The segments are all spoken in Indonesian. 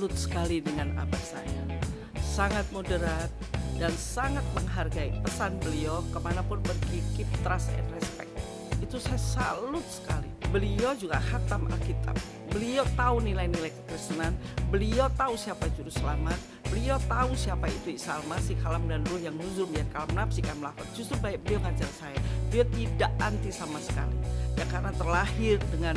salut sekali dengan abah saya. Sangat moderat dan sangat menghargai pesan beliau kemanapun pergi keep trust and respect. Itu saya salut sekali. Beliau juga hatam Alkitab. Beliau tahu nilai-nilai kekristenan, beliau tahu siapa juru selamat, beliau tahu siapa itu Isa Almasih, Kalam dan Ruh yang nuzul biar kalam nafsi kalam lapar. Justru baik beliau ngajar saya, beliau tidak anti sama sekali ya karena terlahir dengan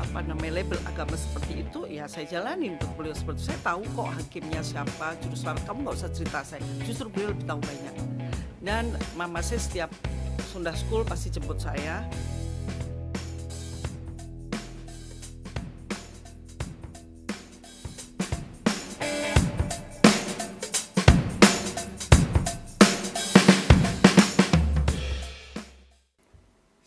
apa namanya label agama seperti itu ya saya jalanin untuk beliau seperti saya tahu kok hakimnya siapa justru suara kamu nggak usah cerita saya justru beliau lebih tahu banyak dan mama saya setiap Sunda School pasti jemput saya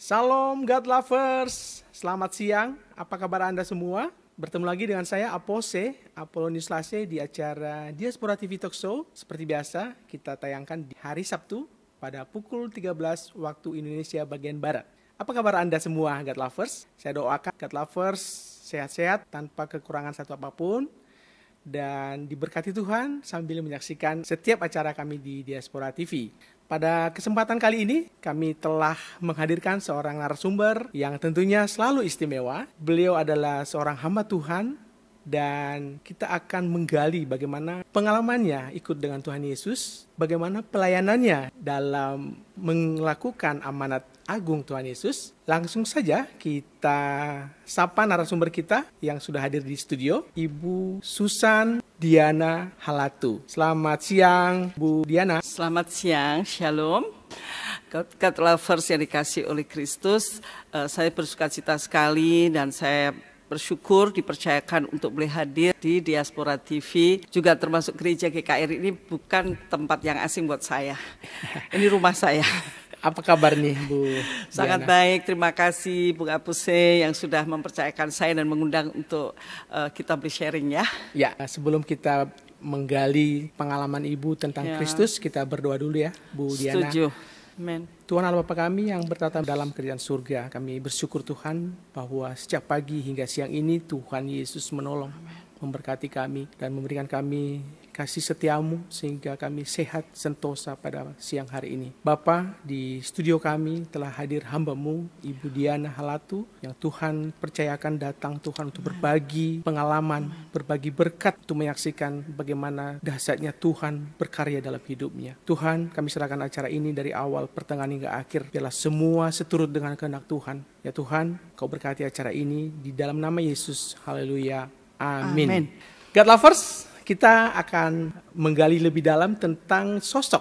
Salam God lovers, selamat siang. Apa kabar Anda semua? Bertemu lagi dengan saya Apose, Apolonius Lase di acara Diaspora TV Talk Show. Seperti biasa, kita tayangkan di hari Sabtu pada pukul 13 waktu Indonesia bagian Barat. Apa kabar Anda semua God lovers? Saya doakan God lovers sehat-sehat tanpa kekurangan satu apapun dan diberkati Tuhan sambil menyaksikan setiap acara kami di Diaspora TV. Pada kesempatan kali ini, kami telah menghadirkan seorang narasumber yang tentunya selalu istimewa. Beliau adalah seorang hamba Tuhan dan kita akan menggali bagaimana pengalamannya ikut dengan Tuhan Yesus, bagaimana pelayanannya dalam melakukan amanat agung Tuhan Yesus. Langsung saja kita sapa narasumber kita yang sudah hadir di studio, Ibu Susan Diana Halatu. Selamat siang, Bu Diana. Selamat siang, Shalom. Cut lovers yang dikasih oleh Kristus, eh, saya bersuka cita sekali dan saya bersyukur dipercayakan untuk boleh hadir di Diaspora TV, juga termasuk gereja GKR ini bukan tempat yang asing buat saya. Ini rumah saya. Apa kabar nih Bu? Diana? Sangat baik, terima kasih Bung Apuse yang sudah mempercayakan saya dan mengundang untuk uh, kita beri sharing ya. Ya, sebelum kita menggali pengalaman Ibu tentang ya. Kristus, kita berdoa dulu ya Bu Diana. Setuju. Diana Amen. Tuhan Allah Bapa kami yang bertata dalam kerjaan surga, kami bersyukur Tuhan bahwa sejak pagi hingga siang ini Tuhan Yesus menolong. Amen memberkati kami dan memberikan kami kasih setiamu sehingga kami sehat sentosa pada siang hari ini. Bapa di studio kami telah hadir hambamu Ibu Diana Halatu yang Tuhan percayakan datang Tuhan untuk berbagi pengalaman, berbagi berkat untuk menyaksikan bagaimana dahsyatnya Tuhan berkarya dalam hidupnya. Tuhan kami serahkan acara ini dari awal pertengahan hingga akhir biarlah semua seturut dengan kehendak Tuhan. Ya Tuhan, Kau berkati acara ini di dalam nama Yesus. Haleluya. Amin. Amin. God lovers, kita akan menggali lebih dalam tentang sosok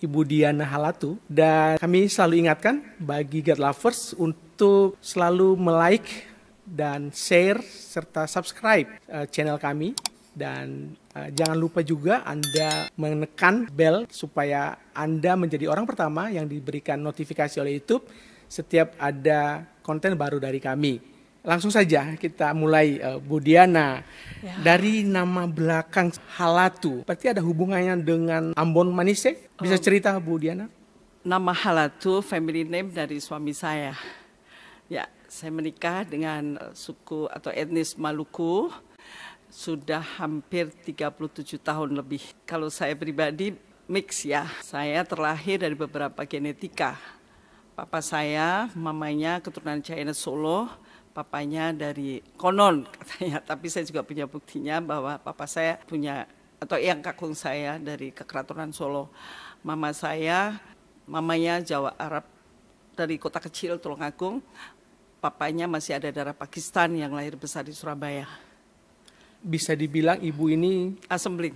Ibu Diana Halatu dan kami selalu ingatkan bagi God lovers untuk selalu like dan share serta subscribe eh, channel kami dan eh, jangan lupa juga Anda menekan bell supaya Anda menjadi orang pertama yang diberikan notifikasi oleh YouTube setiap ada konten baru dari kami. Langsung saja kita mulai uh, eh, Budiana Ya. Dari nama belakang Halatu, berarti ada hubungannya dengan Ambon Manise? Bisa oh. cerita Budiana? Nama Halatu family name dari suami saya. Ya, saya menikah dengan eh, suku atau etnis Maluku sudah hampir 37 tahun lebih. Kalau saya pribadi mix ya. Saya terlahir dari beberapa genetika. Papa saya, mamanya keturunan China Solo, papanya dari konon katanya, tapi saya juga punya buktinya bahwa papa saya punya atau yang kakung saya dari kekeraturan Solo. Mama saya, mamanya Jawa Arab dari kota kecil Tulungagung, papanya masih ada darah Pakistan yang lahir besar di Surabaya. Bisa dibilang ibu ini asembling,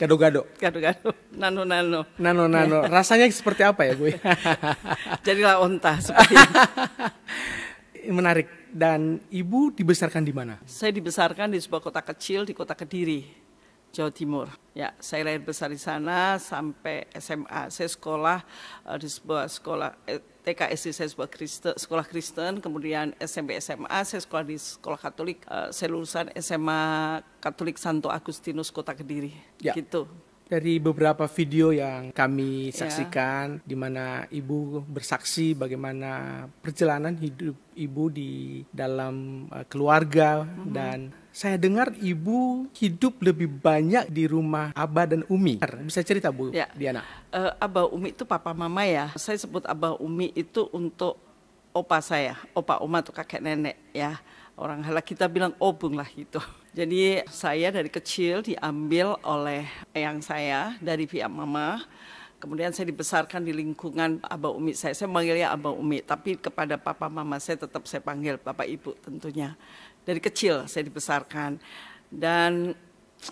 Gado-gado. Gado-gado. Nano-nano. Nano-nano. Ya. Rasanya seperti apa ya, Bu? Jadilah onta seperti Menarik dan ibu dibesarkan di mana? Saya dibesarkan di sebuah kota kecil di kota Kediri, Jawa Timur. Ya, saya lahir besar di sana sampai SMA. Saya sekolah uh, di sebuah sekolah eh, TK SD saya sebuah Kristen, sekolah Kristen, kemudian SMP SMA saya sekolah di sekolah Katolik. Uh, saya lulusan SMA Katolik Santo Agustinus Kota Kediri. Ya. Gitu dari beberapa video yang kami iya. saksikan yeah. di mana ibu bersaksi bagaimana perjalanan hidup ibu di dalam eh, keluarga mm-hmm. dan saya dengar ibu hidup lebih banyak di rumah Abah dan Umi. Bisa cerita Bu ya. Diana? Uh, Abah Umi itu papa mama ya. Saya sebut Abah Umi itu untuk opa saya, opa oma tuh kakek nenek ya orang halak kita bilang obung oh, lah gitu. Jadi saya dari kecil diambil oleh eyang saya dari pihak mama. Kemudian saya dibesarkan di lingkungan Abah Umi saya. Saya panggilnya Abah Umi, tapi kepada papa mama saya tetap saya panggil Bapak Ibu tentunya. Dari kecil saya dibesarkan. Dan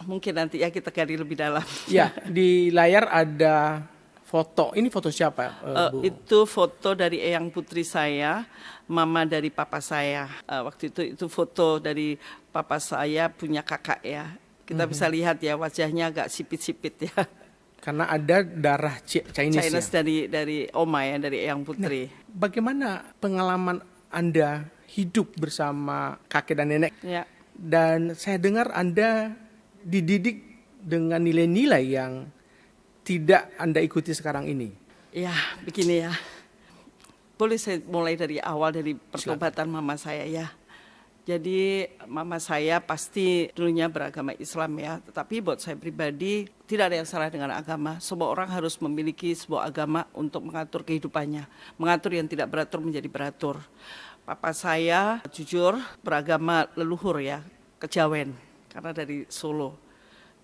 mungkin nanti ya kita cari lebih dalam. Ya, di layar ada foto. Ini foto siapa? Uh, uh, Itu foto dari eyang putri saya, mama dari papa saya. Uh, waktu itu itu foto dari papa saya punya kakak ya. Kita -hmm. bisa lihat ya wajahnya agak sipit-sipit ya. Karena ada darah Chinese, Chinese ya? dari dari oma ya, dari eyang nah, putri. Nah, bagaimana pengalaman Anda hidup bersama kakek dan nenek? Ya. Dan saya dengar Anda dididik dengan nilai-nilai yang tidak Anda ikuti sekarang ini? Ya, begini ya. Boleh saya mulai dari awal dari pertobatan mama saya ya. Jadi mama saya pasti dulunya beragama Islam ya, tetapi buat saya pribadi tidak ada yang salah dengan agama. Semua orang harus memiliki sebuah agama untuk mengatur kehidupannya. Mengatur yang tidak beratur menjadi beratur. Papa saya jujur beragama leluhur ya, kejawen karena dari Solo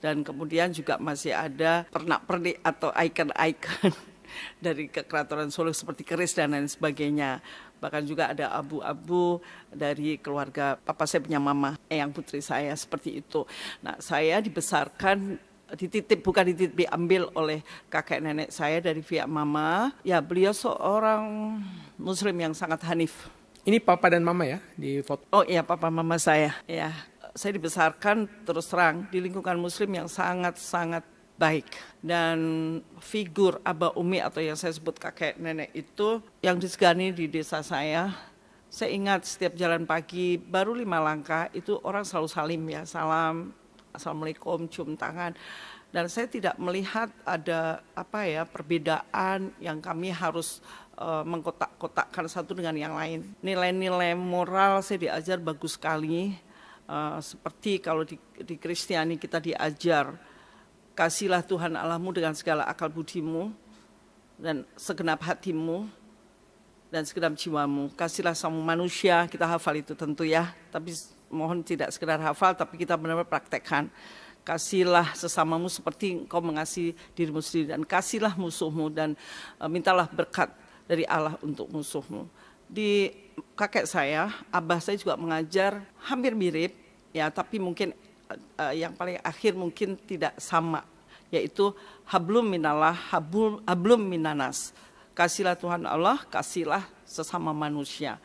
dan kemudian juga masih ada pernak-pernik atau ikon-ikon dari kekeratoran Solo seperti keris dan lain sebagainya. Bahkan juga ada abu-abu dari keluarga papa saya punya mama eh, yang putri saya seperti itu. Nah, saya dibesarkan dititip bukan dititip diambil oleh kakek nenek saya dari pihak mama. Ya, beliau seorang muslim yang sangat hanif. Ini papa dan mama ya di foto. Oh iya, papa mama saya. Ya, saya dibesarkan terus terang di lingkungan muslim yang sangat-sangat baik dan figur Aba Umi atau yang saya sebut kakek nenek itu yang disegani di desa saya saya ingat setiap jalan pagi baru lima langkah itu orang selalu salim ya salam assalamualaikum cium tangan dan saya tidak melihat ada apa ya perbedaan yang kami harus uh, mengkotak-kotakkan satu dengan yang lain nilai-nilai moral saya diajar bagus sekali Eh, seperti kalau di, di Kristiani kita diajar kasihlah Tuhan Allahmu dengan segala akal budimu dan segenap hatimu dan segenap jiwamu. Kasihlah sama manusia, kita hafal itu tentu ya, tapi mohon tidak sekedar hafal tapi kita benar-benar praktekkan. Kasihlah sesamamu seperti engkau mengasihi dirimu sendiri dan kasihlah musuhmu dan eh, mintalah berkat dari Allah untuk musuhmu di kakek saya, abah saya juga mengajar hampir mirip ya, tapi mungkin uh, yang paling akhir mungkin tidak sama yaitu hablum minallah hablum, hablum minanas. Kasihlah Tuhan Allah, kasihlah sesama manusia.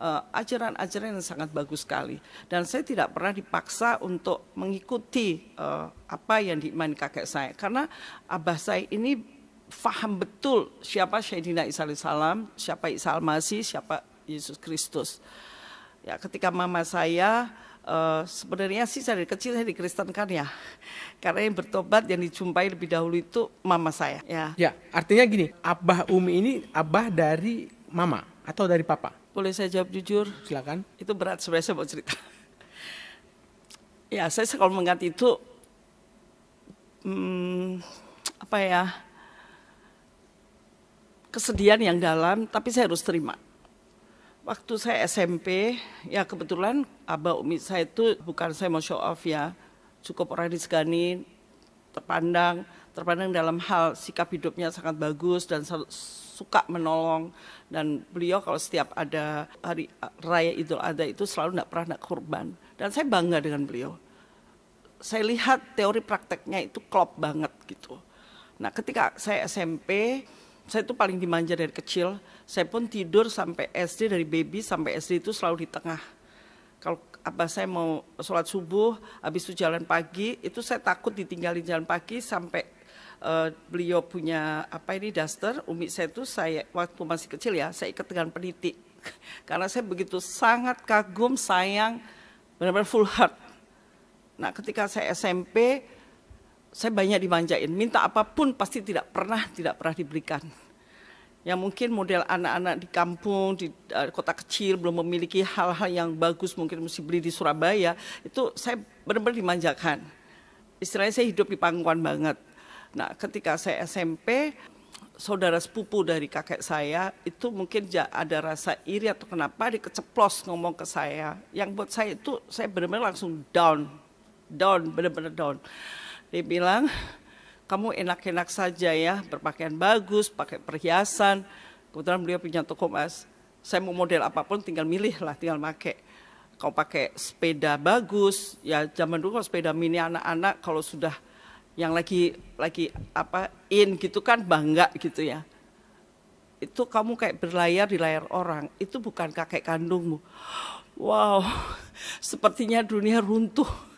Eh, ajaran-ajaran uh, yang sangat bagus sekali dan saya tidak pernah dipaksa untuk mengikuti uh, apa yang diimani kakek saya karena abah saya ini faham betul siapa Syedina Isa salam, siapa Isa Al-Masih, siapa Yesus Kristus. Ya, ketika mama saya Uh, sebenarnya sih dari kecil saya dikristenkan ya. Karena yang bertobat yang dijumpai lebih dahulu itu mama saya. Ya. Ya, artinya gini, abah Umi ini abah dari mama atau dari papa? Boleh saya jawab jujur? Silakan. Itu berat sebenarnya saya mau cerita. ya, saya kalau mengganti itu hmm, apa ya? kesedihan yang dalam, tapi saya harus terima. Waktu saya SMP, ya kebetulan abah umi saya itu bukan saya mau show off ya, cukup orang disegani, terpandang, terpandang dalam hal sikap hidupnya sangat bagus dan suka menolong dan beliau kalau setiap ada hari raya Idul Adha itu selalu tidak pernah nak korban dan saya bangga dengan beliau. Saya lihat teori prakteknya itu klop banget gitu. Nah ketika saya SMP saya itu paling dimanja dari kecil. Saya pun tidur sampai SD dari baby sampai SD itu selalu di tengah. Kalau apa saya mau sholat subuh, habis itu jalan pagi, itu saya takut ditinggalin jalan pagi sampai uh, beliau punya apa ini daster. Umi saya itu saya waktu masih kecil ya, saya ikat dengan peniti. Karena saya begitu sangat kagum, sayang, benar-benar full heart. Nah, ketika saya SMP, saya banyak dimanjain, minta apapun pasti tidak pernah tidak pernah diberikan. Yang mungkin model anak-anak di kampung di uh, kota kecil belum memiliki hal-hal yang bagus mungkin mesti beli di Surabaya, itu saya benar-benar dimanjakan. Istilahnya saya hidup di pangkuan banget. Nah, ketika saya SMP, saudara sepupu dari kakek saya itu mungkin ada rasa iri atau kenapa dikeceplos ngomong ke saya. Yang buat saya itu saya benar-benar langsung down, down, benar-benar down dia bilang kamu enak-enak saja ya berpakaian bagus pakai perhiasan kebetulan beliau punya toko mas saya mau model apapun tinggal milih lah tinggal pakai kau pakai sepeda bagus ya zaman dulu kalau sepeda mini anak-anak kalau sudah yang lagi lagi apa in gitu kan bangga gitu ya itu kamu kayak berlayar di layar orang itu bukan kakek kandungmu wow sepertinya dunia runtuh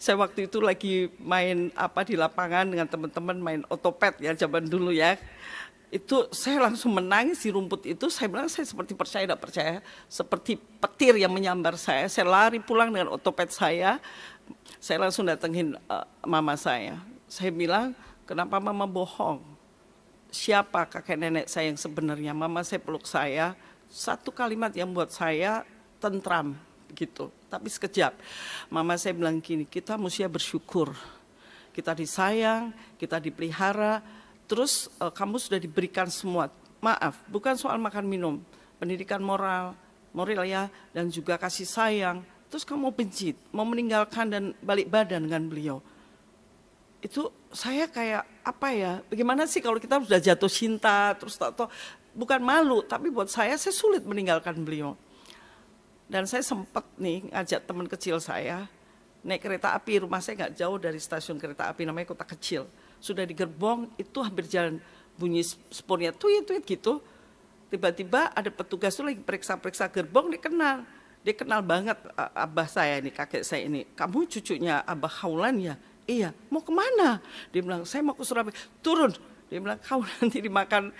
saya waktu itu lagi main apa di lapangan dengan teman-teman main otopet ya zaman dulu ya itu saya langsung menangis di rumput itu saya bilang saya seperti percaya tidak percaya seperti petir yang menyambar saya saya lari pulang dengan otopet saya saya langsung datengin uh, mama saya saya bilang kenapa mama bohong siapa kakek nenek saya yang sebenarnya mama saya peluk saya satu kalimat yang buat saya tentram gitu. Tapi sekejap, mama saya bilang gini, kita mesti bersyukur. Kita disayang, kita dipelihara, terus uh, kamu sudah diberikan semua. Maaf, bukan soal makan minum, pendidikan moral, moral ya, dan juga kasih sayang. Terus kamu benci, mau meninggalkan dan balik badan dengan beliau. Itu saya kayak apa ya, bagaimana sih kalau kita sudah jatuh cinta, terus tak tahu, bukan malu, tapi buat saya, saya sulit meninggalkan beliau. Dan saya sempat nih ngajak teman kecil saya naik kereta api. Rumah saya nggak jauh dari stasiun kereta api namanya Kota Kecil. Sudah di gerbong itu hampir jalan bunyi spornya tuit-tuit gitu. Tiba-tiba ada petugas tuh lagi periksa-periksa gerbong dikenal. Dia kenal banget abah saya ini, kakek saya ini. Kamu cucunya abah Haulan ya? Iya, mau kemana? Dia bilang, saya mau ke Surabaya. Turun, dia bilang kau nanti dimakan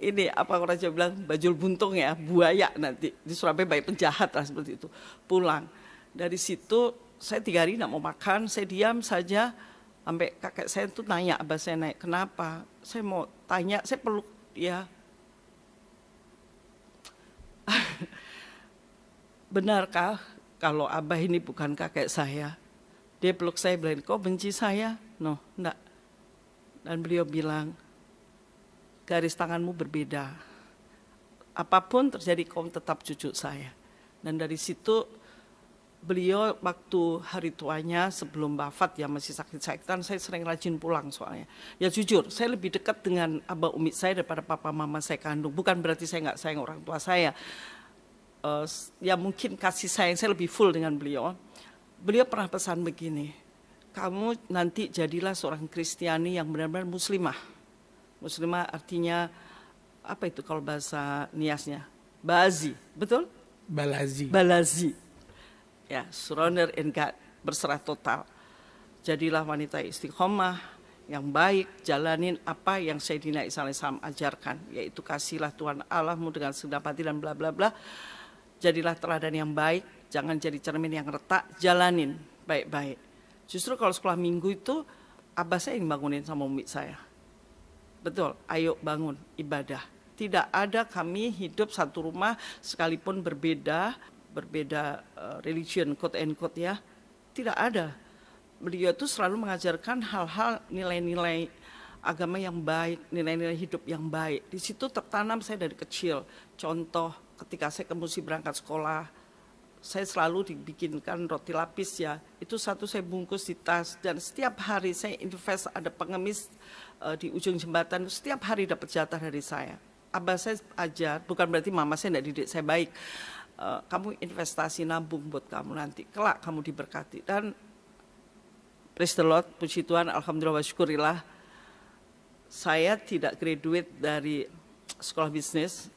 ini apa orang Jawa bilang bajul buntung ya, buaya nanti di Surabaya baik penjahat lah seperti itu. Pulang dari situ saya tiga hari tidak mau makan, saya diam saja sampai kakek saya tuh nanya abah saya naik kenapa? Saya mau tanya, saya peluk ya Benarkah kalau abah ini bukan kakek saya? Dia peluk saya bilang, kok benci saya? No, enggak. Dan beliau bilang, garis tanganmu berbeda. Apapun terjadi kau tetap cucu saya. Dan dari situ beliau waktu hari tuanya sebelum bafat ya masih sakit-sakitan saya sering rajin pulang soalnya ya jujur saya lebih dekat dengan abah umit saya daripada papa mama saya kandung bukan berarti saya nggak sayang orang tua saya uh, ya mungkin kasih sayang saya lebih full dengan beliau beliau pernah pesan begini kamu nanti jadilah seorang Kristiani yang benar-benar muslimah Muslimah artinya apa itu kalau bahasa niasnya? balazi betul? Balazi. Balazi. Ya, surrender in God, berserah total. Jadilah wanita istiqomah yang baik, jalanin apa yang Sayyidina Isa Islam ajarkan, yaitu kasihlah Tuhan Allahmu dengan segenap hati dan bla bla bla. Jadilah teladan yang baik, jangan jadi cermin yang retak, jalanin baik-baik. Justru kalau sekolah minggu itu abah saya yang bangunin sama umi saya Betul, ayo bangun ibadah. Tidak ada kami hidup satu rumah sekalipun berbeda, berbeda eh, religion, quote and quote ya. Tidak ada. Beliau itu selalu mengajarkan hal-hal nilai-nilai agama yang baik, nilai-nilai hidup yang baik. Di situ tertanam saya dari kecil. Contoh ketika saya ke berangkat sekolah, saya selalu dibikinkan roti lapis ya. Itu satu saya bungkus di tas dan setiap hari saya invest ada pengemis uh, di ujung jembatan. Setiap hari dapat jatah dari saya. Abah saya ajar, bukan berarti mama saya tidak didik saya baik. Uh, kamu investasi nabung buat kamu nanti. Kelak kamu diberkati. Dan praise the Lord, puji Tuhan, alhamdulillah wa syukurillah. Saya tidak graduate dari sekolah bisnis,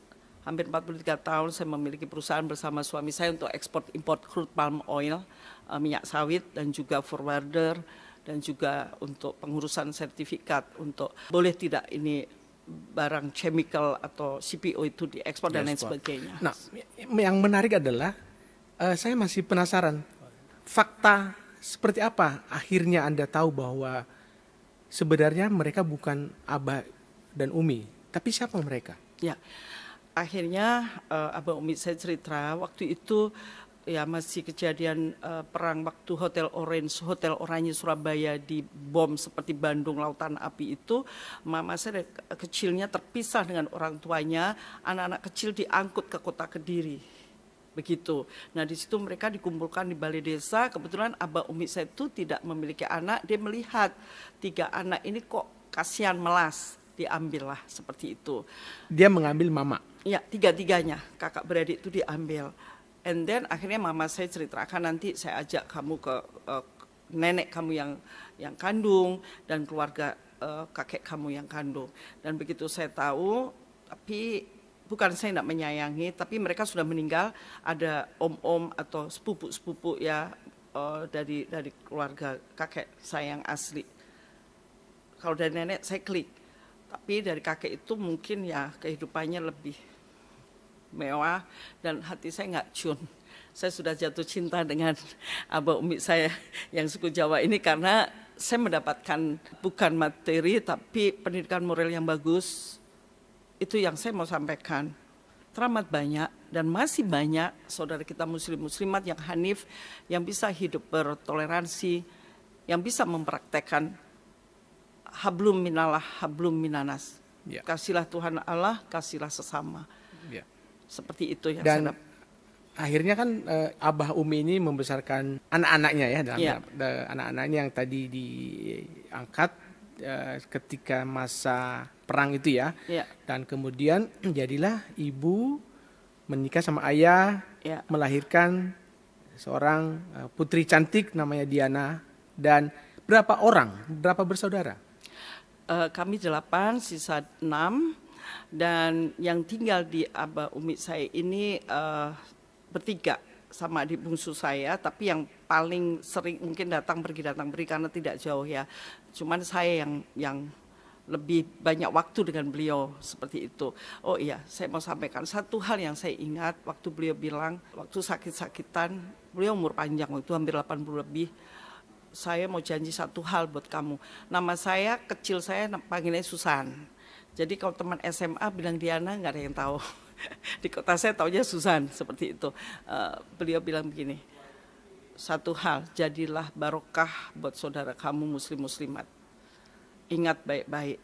hampir 43 tahun saya memiliki perusahaan bersama suami saya untuk ekspor import crude palm oil, uh, minyak sawit dan juga forwarder dan juga untuk pengurusan sertifikat untuk boleh tidak ini barang chemical atau CPO itu diekspor dan lain sebagainya. Nah, yang menarik adalah uh, saya masih penasaran fakta seperti apa akhirnya Anda tahu bahwa sebenarnya mereka bukan Aba dan Umi, tapi siapa mereka? Ya akhirnya uh, Abang Umi saya cerita waktu itu ya masih kejadian uh, perang waktu Hotel Orange, Hotel Oranye Surabaya di bom seperti Bandung lautan api itu, mama saya kecilnya terpisah dengan orang tuanya, anak-anak kecil diangkut ke kota Kediri begitu. Nah di situ mereka dikumpulkan di balai desa. Kebetulan abah umi saya itu tidak memiliki anak. Dia melihat tiga anak ini kok kasihan melas diambillah seperti itu. Dia mengambil mama ya tiga-tiganya kakak beradik itu diambil. And then akhirnya mama saya ceritakan nanti saya ajak kamu ke uh, nenek kamu yang yang kandung dan keluarga uh, kakek kamu yang kandung. Dan begitu saya tahu, tapi bukan saya tidak menyayangi, tapi mereka sudah meninggal. Ada om-om atau sepupu-sepupu ya uh, dari dari keluarga kakek saya yang asli. Kalau dari nenek saya klik, tapi dari kakek itu mungkin ya kehidupannya lebih mewah dan hati saya nggak cun. Saya sudah jatuh cinta dengan abah umi saya yang suku Jawa ini karena saya mendapatkan bukan materi tapi pendidikan moral yang bagus. Itu yang saya mau sampaikan. Teramat banyak dan masih banyak saudara kita muslim-muslimat yang hanif, yang bisa hidup bertoleransi, yang bisa mempraktekkan hablum minallah, hablum minanas. Ya. Kasihlah Tuhan Allah, kasihlah sesama. Ya seperti itu yang dan saya akhirnya kan uh, Abah Umi ini membesarkan anak-anaknya ya dalam yeah. Iya. anak-anaknya yang tadi diangkat eh, ketika masa perang itu ya. Yeah. Dan kemudian jadilah ibu menikah sama ayah yeah. melahirkan seorang eh, putri cantik namanya Diana dan berapa orang, berapa bersaudara? kami delapan, sisa enam dan yang tinggal di Abah Umi saya ini uh, bertiga sama di bungsu saya tapi yang paling sering mungkin datang pergi datang pergi karena tidak jauh ya cuman saya yang yang lebih banyak waktu dengan beliau seperti itu. Oh iya, saya mau sampaikan satu hal yang saya ingat waktu beliau bilang waktu sakit-sakitan, beliau umur panjang waktu hampir 80 lebih. Saya mau janji satu hal buat kamu. Nama saya kecil saya panggilnya Susan. Jadi kalau teman SMA bilang Diana nggak ada yang tahu. Di kota saya taunya Susan seperti itu. Eh, beliau bilang begini, satu hal jadilah barokah buat saudara kamu muslim muslimat. Ingat baik-baik.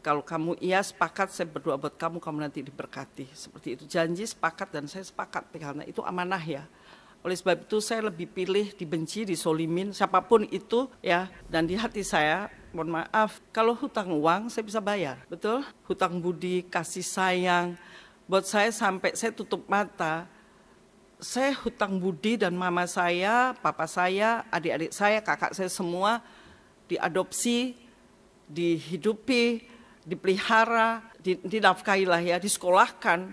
Kalau kamu iya sepakat saya berdoa buat kamu kamu nanti diberkati seperti itu janji sepakat dan saya sepakat karena itu amanah ya. Oleh sebab itu saya lebih pilih dibenci, disolimin, siapapun itu ya. Dan di hati saya mohon maaf, kalau hutang uang saya bisa bayar, betul? Hutang budi, kasih sayang, buat saya sampai saya tutup mata, saya hutang budi dan mama saya, papa saya, adik-adik saya, kakak saya semua diadopsi, dihidupi, dipelihara, lah ya, disekolahkan.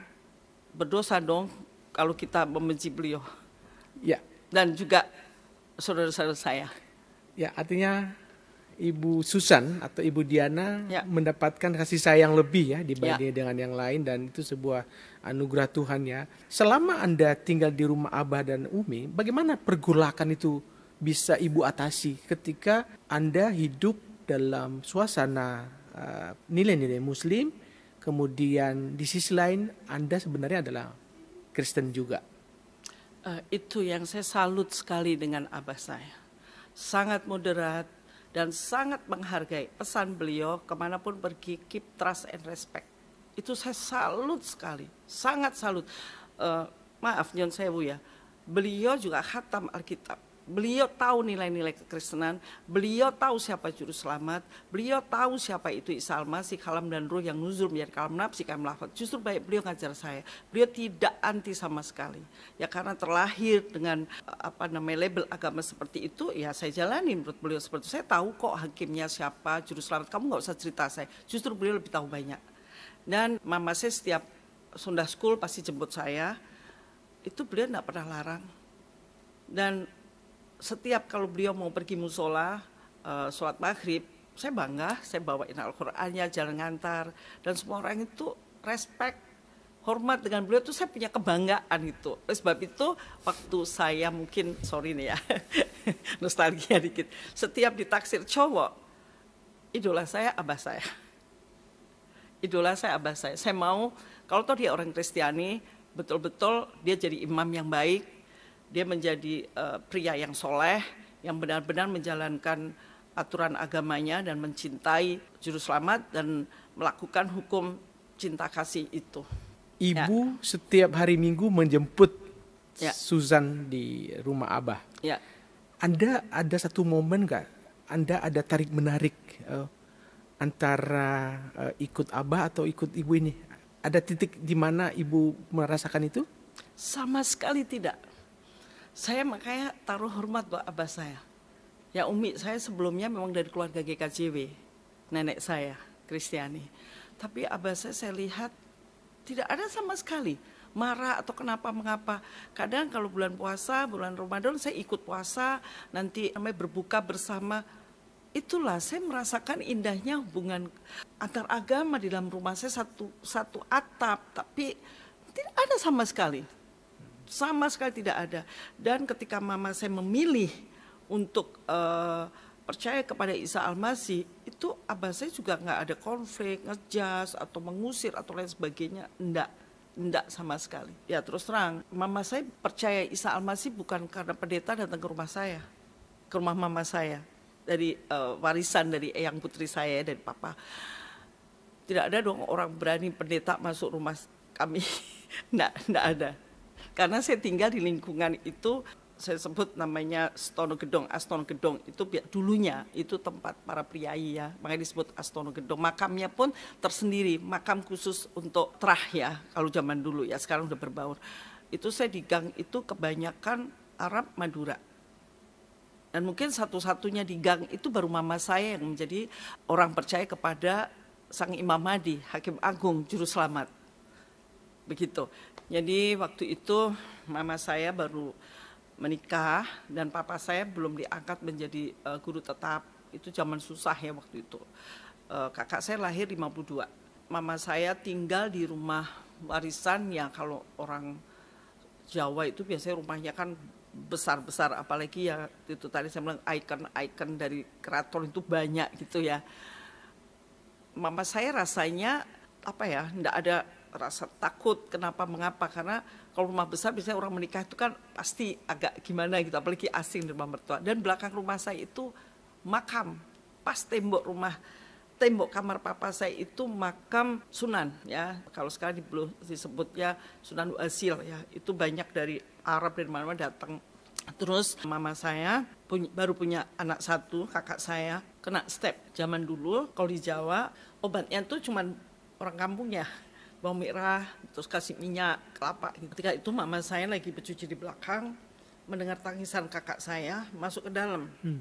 Berdosa dong kalau kita membenci beliau. Ya. Dan juga saudara-saudara saya. Ya, artinya Ibu Susan atau Ibu Diana ya. mendapatkan kasih sayang lebih ya dibanding ya. dengan yang lain dan itu sebuah anugerah Tuhan ya. Selama Anda tinggal di rumah Abah dan Umi, bagaimana pergulakan itu bisa Ibu atasi ketika Anda hidup dalam suasana eh, nilai-nilai uh, muslim, kemudian di sisi lain Anda sebenarnya adalah Kristen juga. Uh, itu yang saya salut sekali dengan Abah saya. Sangat moderat, dan sangat menghargai pesan beliau kemanapun pergi keep trust and respect itu saya salut sekali sangat salut uh, maaf Nyon Sewu ya beliau juga khatam Alkitab Beliau tahu nilai-nilai kekristenan, beliau tahu siapa juru selamat, beliau tahu siapa itu Islamasi Almasih, kalam dan ruh yang nuzul menjadi kalam nafsi, kalam lafad. Justru baik beliau ngajar saya. Beliau tidak anti sama sekali. Ya karena terlahir dengan apa namanya label agama seperti itu, ya saya jalani menurut beliau seperti itu. Saya tahu kok hakimnya siapa, juru selamat. Kamu nggak usah cerita saya. Justru beliau lebih tahu banyak. Dan mama saya setiap Sunda School pasti jemput saya. Itu beliau tidak pernah larang. Dan setiap kalau beliau mau pergi musola uh, sholat maghrib saya bangga saya bawain Al-Qur'annya jalan ngantar dan semua orang itu respect hormat dengan beliau itu saya punya kebanggaan itu oleh sebab itu waktu saya mungkin sorry nih ya nostalgia dikit setiap ditaksir cowok idola saya abah saya idola saya abah saya saya mau kalau tuh dia orang Kristiani betul-betul dia jadi imam yang baik dia menjadi uh, pria yang soleh, yang benar-benar menjalankan aturan agamanya dan mencintai juru selamat dan melakukan hukum cinta kasih itu. Ibu ya. setiap hari Minggu menjemput ya. Susan di rumah Abah. Ya. Anda ada satu momen nggak? Anda ada tarik menarik uh, antara uh, ikut Abah atau ikut Ibu ini? Ada titik di mana Ibu merasakan itu? Sama sekali tidak saya makanya taruh hormat buat abah saya. Ya Umi, saya sebelumnya memang dari keluarga GKJW, nenek saya, Kristiani. Tapi abah saya saya lihat tidak ada sama sekali marah atau kenapa mengapa. Kadang kalau bulan puasa, bulan Ramadan saya ikut puasa, nanti namanya berbuka bersama. Itulah saya merasakan indahnya hubungan antar agama di dalam rumah saya satu satu atap, tapi tidak ada sama sekali sama sekali tidak ada. Dan ketika mama saya memilih untuk uh, percaya kepada Isa Almasih, itu abah saya juga nggak ada konflik, ngejas atau mengusir atau lain sebagainya, enggak. Enggak sama sekali. Ya terus terang, mama saya percaya Isa Almasih bukan karena pendeta datang ke rumah saya, ke rumah mama saya, dari uh, warisan dari eyang putri saya dari papa. Tidak ada dong orang berani pendeta masuk rumah kami. enggak, enggak ada karena saya tinggal di lingkungan itu saya sebut namanya Astono Gedong. Astono Gedong itu dulunya itu tempat para priai ya, makanya disebut Astono Gedong. Makamnya pun tersendiri, makam khusus untuk terah ya, kalau zaman dulu ya, sekarang udah berbaur. Itu saya di gang itu kebanyakan Arab Madura. Dan mungkin satu-satunya di gang itu baru mama saya yang menjadi orang percaya kepada Sang Imam Mahdi, Hakim Agung, Juru Selamat begitu. Jadi waktu itu mama saya baru menikah dan papa saya belum diangkat menjadi uh, guru tetap. Itu zaman susah ya waktu itu. Uh, kakak saya lahir 52. Mama saya tinggal di rumah warisan yang kalau orang Jawa itu biasanya rumahnya kan besar-besar apalagi ya itu tadi saya bilang icon-icon dari keraton itu banyak gitu ya. Mama saya rasanya apa ya, tidak ada rasa takut kenapa mengapa karena kalau rumah besar biasanya orang menikah itu kan pasti agak gimana gitu apalagi asing di rumah mertua dan belakang rumah saya itu makam pas tembok rumah tembok kamar papa saya itu makam Sunan ya kalau sekarang belum disebutnya Sunan wasil ya itu banyak dari Arab dari mana-mana datang terus mama saya punya, baru punya anak satu kakak saya kena step zaman dulu kalau di Jawa obatnya tuh cuma orang kampungnya bawang merah, terus kasih minyak kelapa. Ketika itu mama saya lagi bercuci di belakang, mendengar tangisan kakak saya masuk ke dalam. Hmm.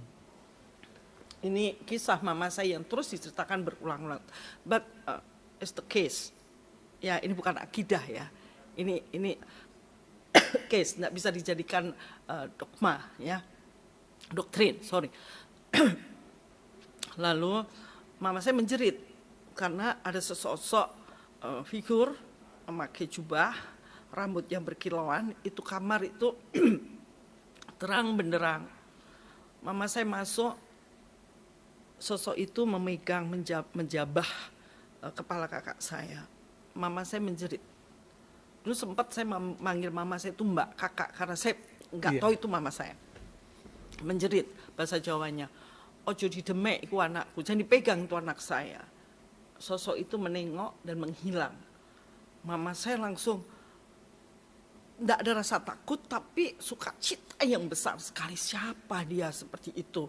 Ini kisah mama saya yang terus diceritakan berulang-ulang. But uh, it's the case. Ya, ini bukan akidah ya. Ini ini case, nggak bisa dijadikan uh, dogma ya. Doktrin, sorry. Lalu mama saya menjerit karena ada sesosok uh, figur memakai jubah, rambut yang berkilauan, itu kamar itu terang benderang. Mama saya masuk, sosok itu memegang menjab, menjabah uh, kepala kakak saya. Mama saya menjerit. Dulu sempat saya manggil mama saya itu mbak kakak karena saya nggak yeah. tahu itu mama saya. Menjerit bahasa Jawanya. Ojo demek itu anakku, jangan dipegang itu anak saya sosok itu menengok dan menghilang. Mama saya langsung tidak ada rasa takut tapi suka cita yang besar sekali siapa dia seperti itu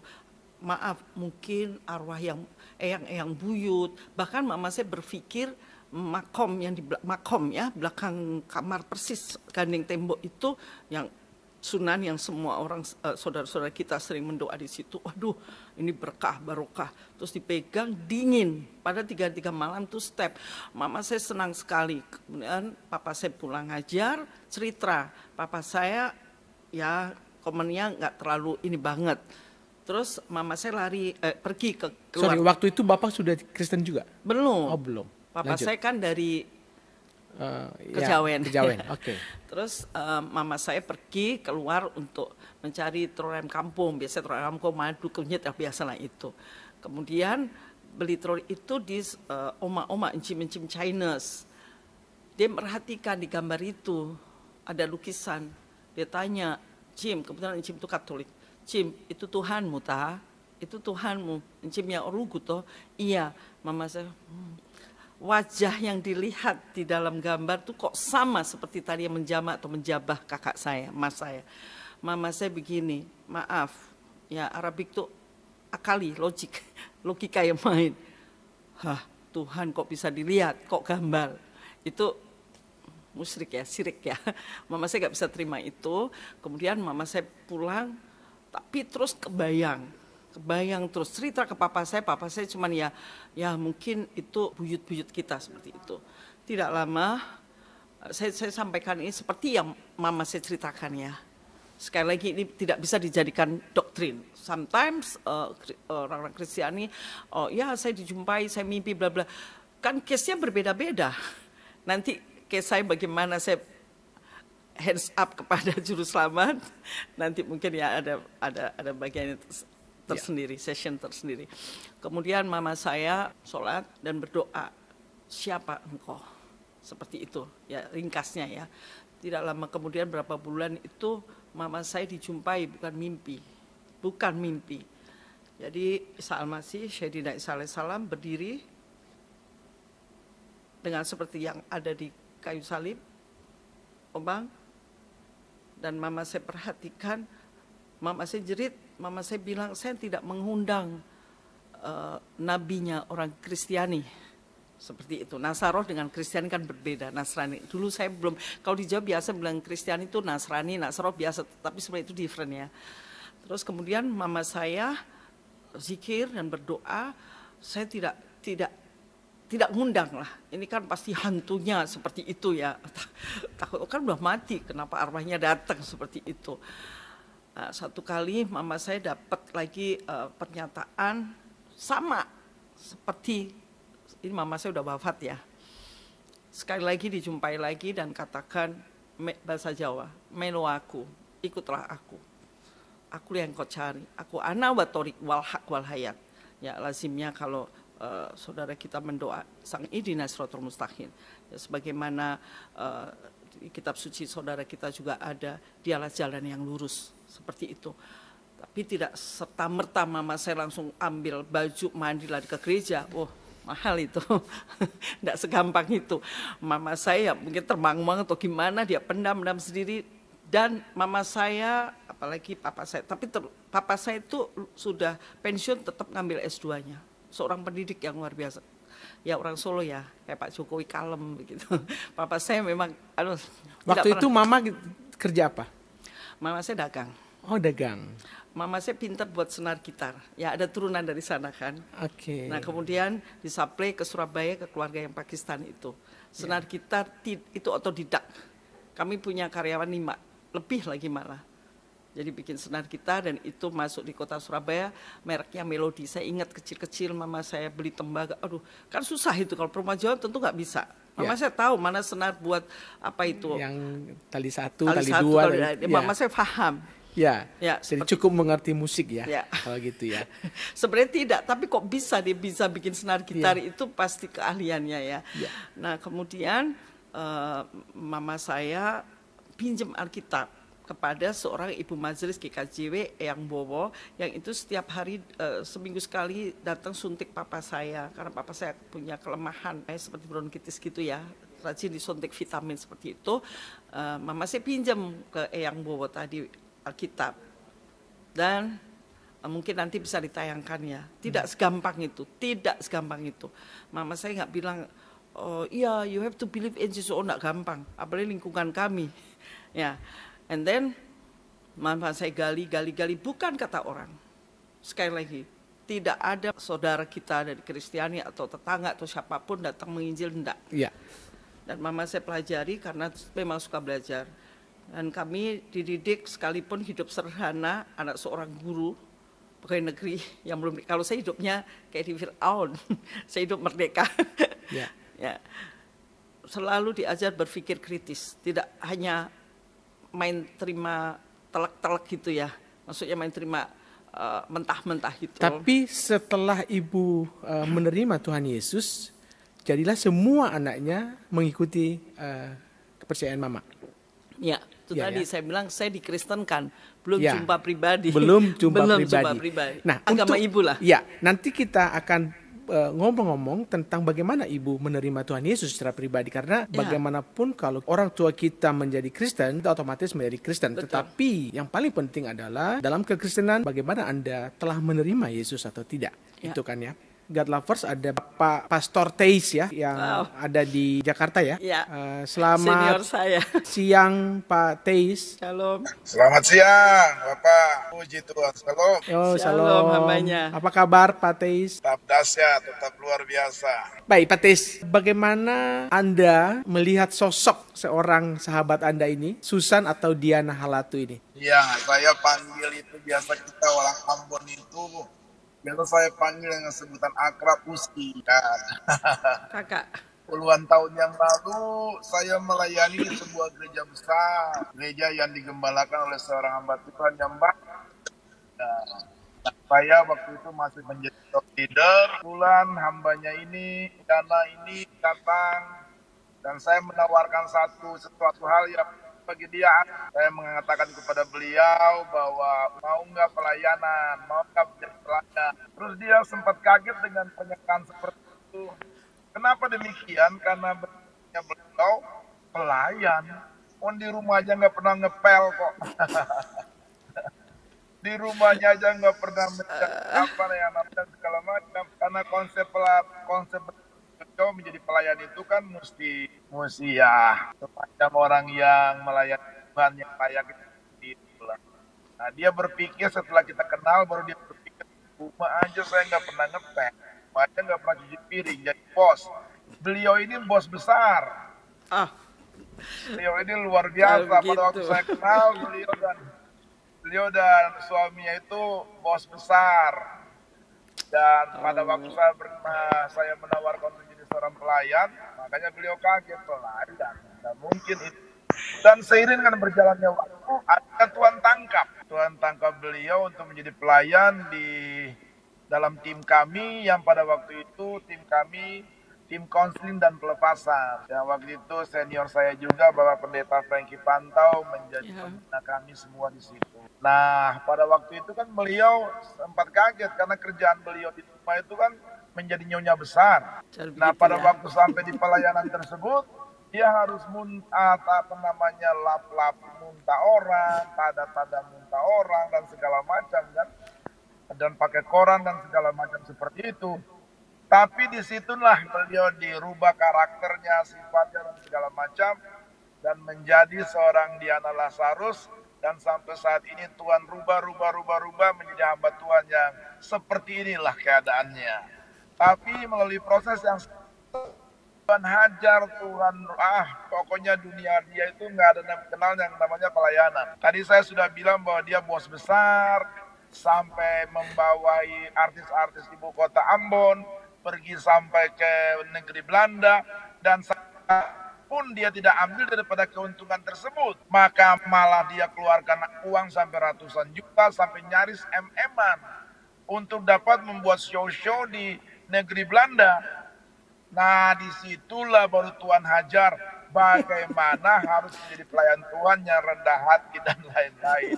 maaf mungkin arwah yang eyang eh, eyang buyut bahkan mama saya berpikir makom yang di makom ya belakang kamar persis gandeng tembok itu yang Sunan yang semua orang eh, saudara-saudara kita sering mendoa di situ. Waduh, ini berkah barokah. Terus dipegang dingin. Pada tiga-tiga malam tuh step. Mama saya senang sekali. Kemudian papa saya pulang ngajar, cerita. Papa saya ya komennya nggak terlalu ini banget. Terus mama saya lari eh, pergi ke keluar. Sorry, waktu itu bapak sudah Kristen juga? Belum. Oh, belum. Papa Lanjut. saya kan dari Uh, eh, kejawen. Ya, kejawen. Oke. Okay. Terus uh, mama saya pergi keluar untuk mencari ayam kampung, biasa ayam kampung madu kunyit ya biasalah itu. Kemudian beli telur itu di uh, eh, oma-oma encim-encim Chinese. Dia merhatikan di gambar itu ada lukisan. Dia tanya, Jim, kebetulan encim itu Katolik. Jim, itu Tuhanmu ta? Itu Tuhanmu. Encim yang orugu toh?" Iya, mama saya. Hmm wajah yang dilihat di dalam gambar tuh kok sama seperti tadi yang menjamak atau menjabah kakak saya, mas saya. Mama saya begini, maaf, ya Arabik tuh akali, logik, logika yang main. Hah, Tuhan kok bisa dilihat, kok gambar. Itu musyrik ya, sirik ya. Mama saya gak bisa terima itu. Kemudian mama saya pulang, tapi terus kebayang kebayang terus cerita ke papa saya, papa saya cuman ya ya mungkin itu buyut-buyut kita seperti itu. Tidak lama eh, saya, saya sampaikan ini seperti yang mama saya ceritakan ya. Sekali lagi ini tidak bisa dijadikan doktrin. Sometimes orang eh, eh, orang-orang Kristiani, oh ya saya dijumpai, saya mimpi bla bla. Kan case-nya berbeda-beda. Nanti case saya bagaimana saya hands up kepada juru selamat. Nanti mungkin ya ada ada ada bagian tersendiri, yeah. session tersendiri. Kemudian mama saya sholat dan berdoa, siapa engkau? Seperti itu, ya ringkasnya ya. Tidak lama kemudian berapa bulan itu mama saya dijumpai bukan mimpi, bukan mimpi. Jadi Isa masih Syedina Isa Salam berdiri dengan seperti yang ada di kayu salib, obang, dan mama saya perhatikan, mama saya jerit, mama saya bilang saya tidak mengundang uh, nabinya orang Kristiani seperti itu. Nasaroh dengan Kristiani kan berbeda. Nasrani dulu saya belum kalau di Jawa biasa bilang Kristiani itu Nasrani, Nasaroh biasa, tapi sebenarnya itu different ya. Terus kemudian mama saya zikir dan berdoa, saya tidak tidak tidak ngundang lah. Ini kan pasti hantunya seperti itu ya. Takut oh, kan udah mati, kenapa arwahnya datang seperti itu uh, satu kali mama saya dapat lagi uh, pernyataan sama seperti ini mama saya udah wafat ya. Sekali lagi dijumpai lagi dan katakan bahasa Jawa, melu aku, ikutlah aku. Aku yang kau cari, aku anak batorik walhak wal hak wal hayat. Ya lazimnya kalau uh, saudara kita mendoa sang idina srotul mustahil. Ya, sebagaimana uh, kitab suci saudara kita juga ada, dialah jalan yang lurus seperti itu tapi tidak serta merta mama saya langsung ambil baju mandi lari ke gereja oh, mahal itu tidak segampang itu mama saya mungkin terbang bang atau gimana dia pendam-pendam sendiri dan mama saya apalagi papa saya tapi ter, papa saya itu sudah pensiun tetap ngambil S2-nya seorang pendidik yang luar biasa ya orang Solo ya kayak Pak Jokowi kalem begitu papa saya memang aduh waktu itu pernah. mama kerja apa mama saya dagang Oh dagang. Mama saya pintar buat senar gitar. Ya ada turunan dari sana kan. Oke. Okay. Nah kemudian disuplai ke Surabaya ke keluarga yang Pakistan itu. Senar yeah. gitar itu otodidak. Kami punya karyawan lima, lebih lagi malah. Jadi bikin senar gitar dan itu masuk di kota Surabaya. Mereknya Melodi. Saya ingat kecil-kecil mama saya beli tembaga. Aduh kan susah itu kalau perumahan Jawa tentu nggak bisa. Mama ya. saya tahu mana senar buat apa itu. Yang tali satu, tali, tali satu, dua. Tali, ya. mama saya paham. Ya. ya Jadi cukup mengerti musik ya. ya. Kalau gitu ya. Sebenarnya tidak, tapi kok bisa dia bisa bikin senar ya. gitar ya. itu pasti keahliannya ya. ya. Nah, kemudian uh, mama saya pinjam Alkitab kepada seorang ibu majelis GKJW yang Bowo yang itu setiap hari e, seminggu sekali datang suntik papa saya karena papa saya punya kelemahan eh, seperti bronkitis gitu ya rajin disuntik vitamin seperti itu e, mama saya pinjam ke Eyang Bowo tadi Alkitab. Dan eh, mungkin nanti bisa ditayangkan ya. Tidak hmm. segampang itu, tidak segampang itu. Mama saya nggak bilang, oh iya you have to believe in Jesus, oh nggak gampang. Apalagi lingkungan kami. ya, and then mama saya gali, gali, gali, bukan kata orang. Sekali lagi, tidak ada saudara kita dari Kristiani atau tetangga atau siapapun datang menginjil, enggak. Yeah. Dan mama saya pelajari karena memang suka belajar dan kami dididik sekalipun hidup sederhana, anak seorang guru, pegawai negeri yang belum kalau saya hidupnya kayak di Fir'aun, saya hidup merdeka. ya. ya. Selalu diajar berpikir kritis, tidak hanya main terima telak-telak gitu ya. Maksudnya main terima eh, mentah-mentah uh, gitu. Tapi setelah ibu uh, menerima Tuhan Yesus, jadilah semua anaknya mengikuti uh, kepercayaan mama. Ya, itu ya, tadi ya. saya bilang saya dikristenkan, belum ya. jumpa pribadi. Belum jumpa belum pribadi. Jumpa pribadi. Nah, agama untuk, ibu lah. Ya, nanti kita akan eh, ngomong-ngomong tentang bagaimana ibu menerima Tuhan Yesus secara pribadi karena ya. bagaimanapun kalau orang tua kita menjadi Kristen kita otomatis menjadi Kristen Betul. tetapi yang paling penting adalah dalam kekristenan bagaimana Anda telah menerima Yesus atau tidak ya. itu kan ya God Lovers ada Pak Pastor Teis ya yang wow. ada di Jakarta ya. ya. Uh, selamat Senior saya. siang Pak Teis. Shalom. Selamat siang Bapak. Puji Tuhan. Shalom. Yo, shalom. shalom Apa kabar Pak Teis? Tetap dahsyat, tetap luar biasa. Baik Pak Teis, bagaimana Anda melihat sosok seorang sahabat Anda ini, Susan atau Diana Halatu ini? Ya, saya panggil itu biasa kita orang Ambon itu Biasa saya panggil dengan sebutan akrab Uski. Nah, Kakak. Puluhan tahun yang lalu saya melayani sebuah gereja besar, gereja yang digembalakan oleh seorang hamba Tuhan yang baik. Nah, saya waktu itu masih menjadi top leader. Bulan hambanya ini, dana ini datang, dan saya menawarkan satu sesuatu hal yang bagi dia. Saya mengatakan kepada beliau bahwa mau nggak pelayanan, mau nggak menjadi Terus dia sempat kaget dengan pernyataan seperti itu. Kenapa demikian? Karena beliau pelayan. Oh di rumah aja nggak pernah ngepel kok. di rumahnya aja nggak pernah apa yang namanya segala macam karena konsep konsep kau menjadi pelayan itu kan mesti mesti ya semacam orang yang melayani Tuhan yang layak itu Nah dia berpikir setelah kita kenal baru dia berpikir rumah aja saya nggak pernah ngepet, aja nggak pernah cuci piring jadi bos. Beliau ini bos besar. Ah. Beliau ini luar biasa. Ah, Pada waktu gitu. saya kenal beliau dan beliau dan suaminya itu bos besar dan pada waktu oh. saya pernah saya menawarkan seorang pelayan, makanya beliau kaget pelayan, tidak mungkin itu. Dan seiring dengan berjalannya waktu, ada Tuhan tangkap. Tuhan tangkap beliau untuk menjadi pelayan di dalam tim kami yang pada waktu itu tim kami tim konseling dan pelepasan. Yang waktu itu senior saya juga Bapak Pendeta Frankie Pantau menjadi yeah. pembina kami semua di situ. Nah, pada waktu itu kan beliau sempat kaget karena kerjaan beliau di rumah itu kan menjadi nyonya besar. Nah pada ya. waktu sampai di pelayanan tersebut, dia harus muntah apa namanya lap-lap muntah orang, tanda-tanda muntah orang dan segala macam kan. Dan pakai koran dan segala macam seperti itu. Tapi disitulah beliau dirubah karakternya, sifatnya dan segala macam. Dan menjadi seorang Diana Lazarus dan sampai saat ini Tuhan rubah, rubah, rubah, rubah menjadi hamba Tuhan yang seperti inilah keadaannya. Tapi melalui proses yang Tuhan hajar, Tuhan ah, pokoknya dunia dia itu nggak ada yang kenal yang namanya pelayanan. Tadi saya sudah bilang bahwa dia bos besar, sampai membawai artis-artis ibu kota Ambon, pergi sampai ke negeri Belanda, dan pun dia tidak ambil daripada keuntungan tersebut. Maka malah dia keluarkan uang sampai ratusan juta, sampai nyaris MM-an untuk dapat membuat show-show di negeri Belanda. Nah disitulah baru Tuhan hajar bagaimana harus menjadi pelayan Tuhan yang rendah hati dan lain-lain.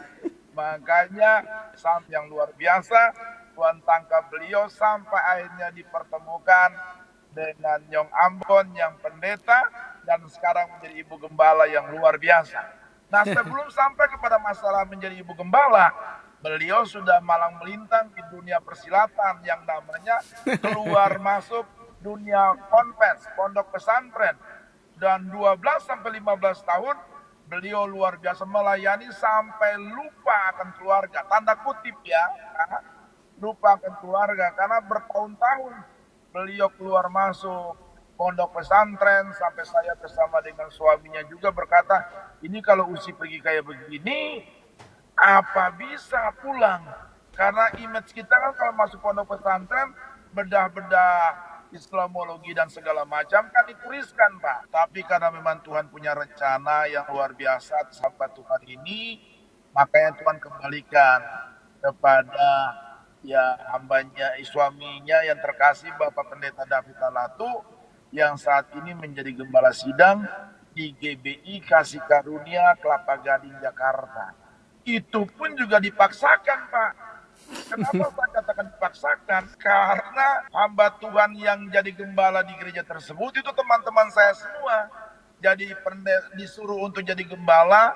Makanya sampai yang luar biasa Tuhan tangkap beliau sampai akhirnya dipertemukan dengan Yong Ambon yang pendeta dan sekarang menjadi ibu gembala yang luar biasa. Nah sebelum sampai kepada masalah menjadi ibu gembala, Beliau sudah malang melintang di dunia persilatan yang namanya keluar masuk dunia konvens, pondok pesantren. Dan 12 sampai 15 tahun beliau luar biasa melayani sampai lupa akan keluarga. Tanda kutip ya, lupa akan keluarga karena bertahun-tahun beliau keluar masuk pondok pesantren sampai saya bersama dengan suaminya juga berkata, ini kalau usi pergi kayak begini, apa bisa pulang? Karena image kita kan kalau masuk pondok pesantren, bedah-bedah Islamologi dan segala macam kan dituliskan Pak. Tapi karena memang Tuhan punya rencana yang luar biasa sampai Tuhan ini, makanya Tuhan kembalikan kepada ya hambanya eh, suaminya yang terkasih Bapak Pendeta David Alatu yang saat ini menjadi gembala sidang di GBI Kasih Karunia Kelapa Gading Jakarta itu pun juga dipaksakan Pak. Kenapa Pak katakan dipaksakan? Karena hamba Tuhan yang jadi gembala di gereja tersebut itu teman-teman saya semua. Jadi disuruh untuk jadi gembala,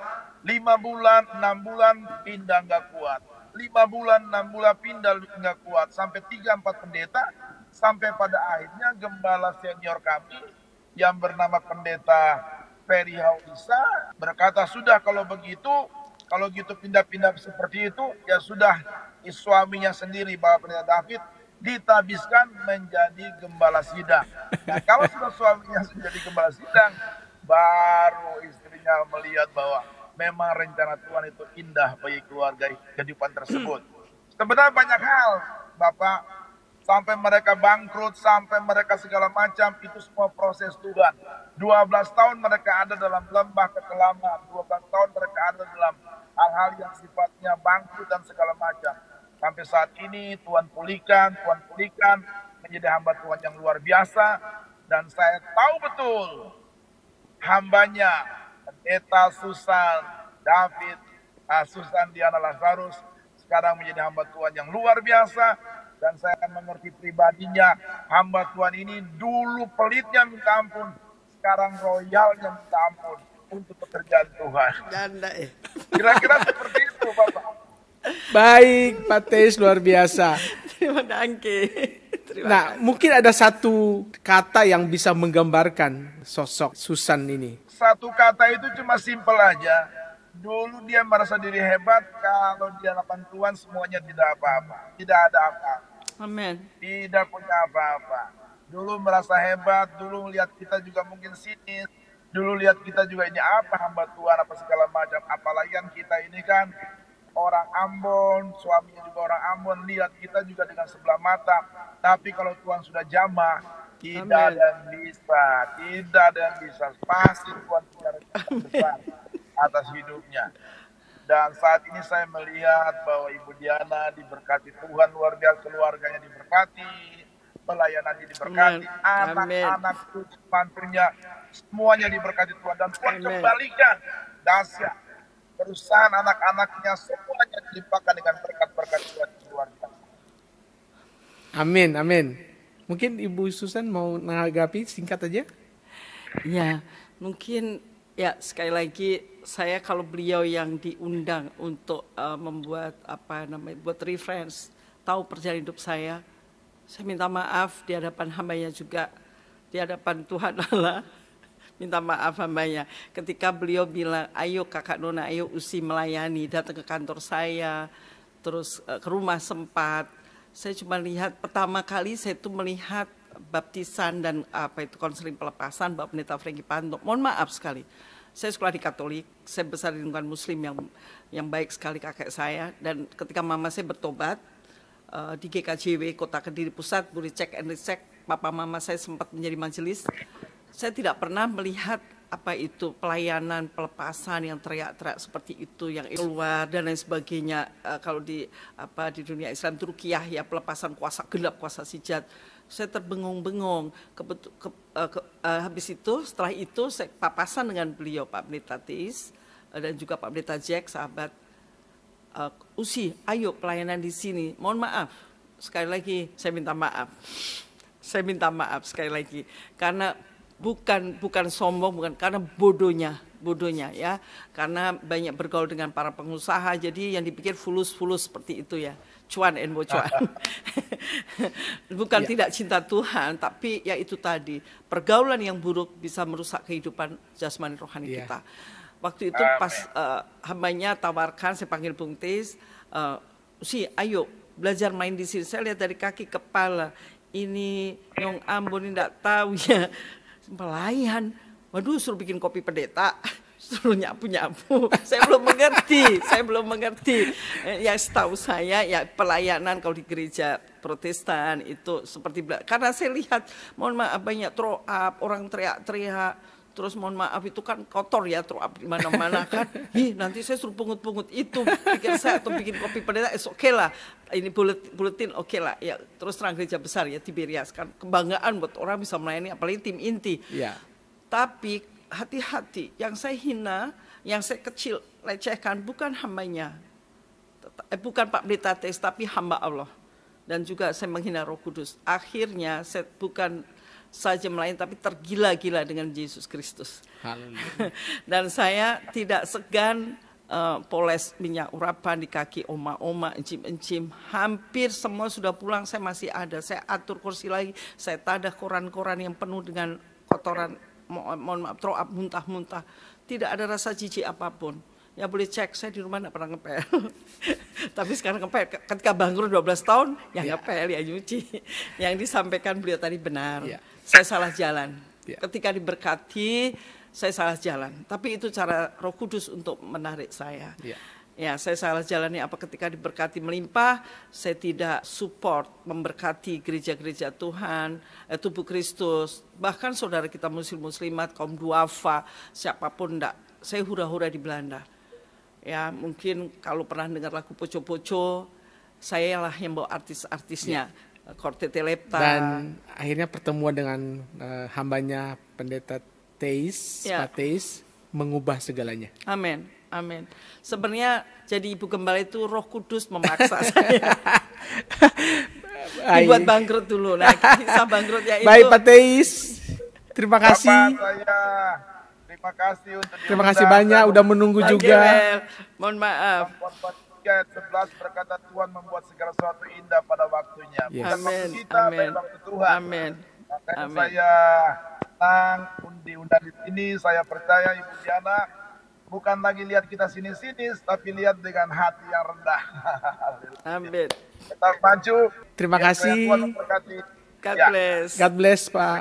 lima bulan, enam bulan pindah nggak kuat. Lima bulan, enam bulan pindah nggak kuat. Sampai tiga, empat pendeta, sampai pada akhirnya gembala senior kami yang bernama pendeta Ferry Haulisa berkata, sudah kalau begitu kalau gitu pindah-pindah seperti itu, ya sudah suaminya sendiri bahwa pendeta David ditabiskan menjadi gembala sidang. Nah, kalau sudah suaminya menjadi gembala sidang, baru istrinya melihat bahwa memang rencana Tuhan itu indah bagi keluarga kehidupan tersebut. Sebenarnya banyak hal, Bapak sampai mereka bangkrut, sampai mereka segala macam, itu semua proses Tuhan. 12 tahun mereka ada dalam lembah kekelaman, 12 tahun mereka ada dalam hal-hal yang sifatnya bangkrut dan segala macam. Sampai saat ini Tuhan pulihkan, Tuhan pulihkan menjadi hamba Tuhan yang luar biasa. Dan saya tahu betul hambanya, Eta Susan, David, ah, Susan Diana Lazarus, sekarang menjadi hamba Tuhan yang luar biasa, dan saya akan mengerti pribadinya. Hamba Tuhan ini dulu pelitnya minta ampun. Sekarang royalnya minta ampun. Untuk pekerjaan Tuhan. Ya. Kira-kira seperti itu Bapak. Baik, Pak Teis luar biasa. Terima kasih. nah, mungkin ada satu kata yang bisa menggambarkan sosok Susan ini. Satu kata itu cuma simpel aja. Dulu dia merasa diri hebat, kalau dia lapan Tuhan semuanya tidak apa-apa. Tidak ada apa-apa. Amen. Tidak punya apa-apa. Dulu merasa hebat, dulu lihat kita juga mungkin sinis, dulu lihat kita juga ini apa hamba Tuhan apa segala macam. Apalagi yang kita ini kan orang Ambon, suaminya juga orang Ambon, lihat kita juga dengan sebelah mata. Tapi kalau Tuhan sudah jamah, tidak dan ada yang bisa, tidak ada yang bisa. Pasti Tuhan punya besar atas hidupnya. Dan saat ini saya melihat bahwa Ibu Diana diberkati Tuhan luar biasa, keluarganya diberkati, pelayanannya diberkati, anak-anak mantunya semuanya diberkati Tuhan dan Tuhan Amen. kembalikan dahsyat perusahaan anak-anaknya semuanya dilimpahkan dengan berkat-berkat Tuhan luar biasa. Amin, amin. Mungkin Ibu Susan mau menanggapi singkat aja? Ya, mungkin Ya, sekali lagi saya kalau beliau yang diundang untuk uh, membuat apa namanya buat reference tahu perjalanan hidup saya, saya minta maaf di hadapan hambanya juga di hadapan Tuhan Allah minta maaf hambanya ketika beliau bilang ayo kakak Nona ayo usi melayani datang ke kantor saya terus uh, ke rumah sempat saya cuma lihat pertama kali saya tuh melihat baptisan dan apa itu konseling pelepasan Bapak Pendeta Franky Panto. Mohon maaf sekali. Saya sekolah di Katolik, saya besar di lingkungan Muslim yang yang baik sekali kakek saya dan ketika mama saya bertobat uh, di GKJW Kota Kediri Pusat, boleh cek and recheck, papa mama saya sempat menjadi majelis. Saya tidak pernah melihat apa itu pelayanan pelepasan yang teriak-teriak seperti itu yang keluar dan lain sebagainya uh, kalau di apa di dunia Islam Turkiyah ya pelepasan kuasa gelap kuasa sijat saya terbengong-bengong. Ke, eh, ke, uh, eh, ke, uh, habis itu, setelah itu saya papasan dengan beliau Pak Pendeta Tis uh, eh, dan juga Pak Pendeta Jack sahabat uh, Usi, ayo pelayanan di sini. Mohon maaf, sekali lagi saya minta maaf. Saya minta maaf sekali lagi karena bukan bukan sombong bukan karena bodohnya bodohnya ya karena banyak bergaul dengan para pengusaha jadi yang dipikir fulus-fulus seperti itu ya cuan and cuan. Bukan ya. tidak cinta Tuhan, tapi ya itu tadi pergaulan yang buruk bisa merusak kehidupan jasmani rohani ya. kita. Waktu itu Amen. pas uh, eh, hambanya tawarkan, saya panggil Bung Tis, uh, si ayo belajar main di sini. Saya lihat dari kaki kepala, ini Nyong Ambon tidak tahu ya pelayan. Waduh suruh bikin kopi pendeta suruh nyapu-nyapu. saya belum mengerti, saya belum mengerti. Eh, yang setahu saya ya pelayanan kalau di gereja Protestan itu seperti karena saya lihat mohon maaf banyak throw up, orang teriak-teriak terus mohon maaf itu kan kotor ya up di mana-mana kan Hih, nanti saya suruh pungut-pungut itu pikir saya atau bikin kopi pendeta es oke okay lah ini buletin oke okay lah ya terus terang gereja besar ya Tiberias kan kebanggaan buat orang bisa melayani apalagi tim inti ya. tapi hati-hati yang saya hina, yang saya kecil lecehkan bukan hambanya, eh, bukan Pak Tes, tapi hamba Allah. Dan juga saya menghina Roh Kudus. Akhirnya saya bukan saja melayani tapi tergila-gila dengan Yesus Kristus. Dan saya tidak segan uh, poles minyak urapan di kaki oma-oma, encim-encim. Hampir semua sudah pulang, saya masih ada. Saya atur kursi lagi, saya tadah koran-koran yang penuh dengan kotoran mohon maaf throw up muntah-muntah tidak ada rasa jijik apapun ya boleh cek saya di rumah tidak pernah ngepel tapi sekarang ngepel ketika bangkrut 12 tahun ya yeah. ngepel ya nyuci yang disampaikan beliau tadi benar yeah. saya salah jalan yeah. ketika diberkati saya salah jalan tapi itu cara Roh Kudus untuk menarik saya yeah. Ya, saya salah jalani apa ketika diberkati melimpah, saya tidak support memberkati gereja-gereja Tuhan, eh, tubuh Kristus, bahkan saudara kita muslim-muslimat, kaum duafa, siapapun enggak. Saya hura-hura di Belanda. Ya, mungkin kalau pernah dengar lagu Poco-Poco, saya lah yang bawa artis-artisnya. Ya. Korte Telepta. Dan akhirnya pertemuan dengan uh, hambanya pendeta Teis, ya. Teis, mengubah segalanya. Amin. Amin. Sebenarnya jadi ibu gembala itu Roh Kudus memaksa saya. Dibuat bangkrut dulu. Nah, kisah bangkrutnya itu. Baik, Pak Teis. Terima kasih. terima kasih untuk Terima kasih banyak udah menunggu Pak juga. Well. Mohon maaf. 11 berkata Tuhan membuat segala sesuatu indah pada waktunya. Yes. Amin. Amin. waktu Amin. Amin. saya senang diundang di sini. Saya percaya Ibu Diana bukan lagi lihat kita sinis-sinis, tapi lihat dengan hati yang rendah. Amin. Kita maju. Terima kasih. God ya. bless. God bless Pak.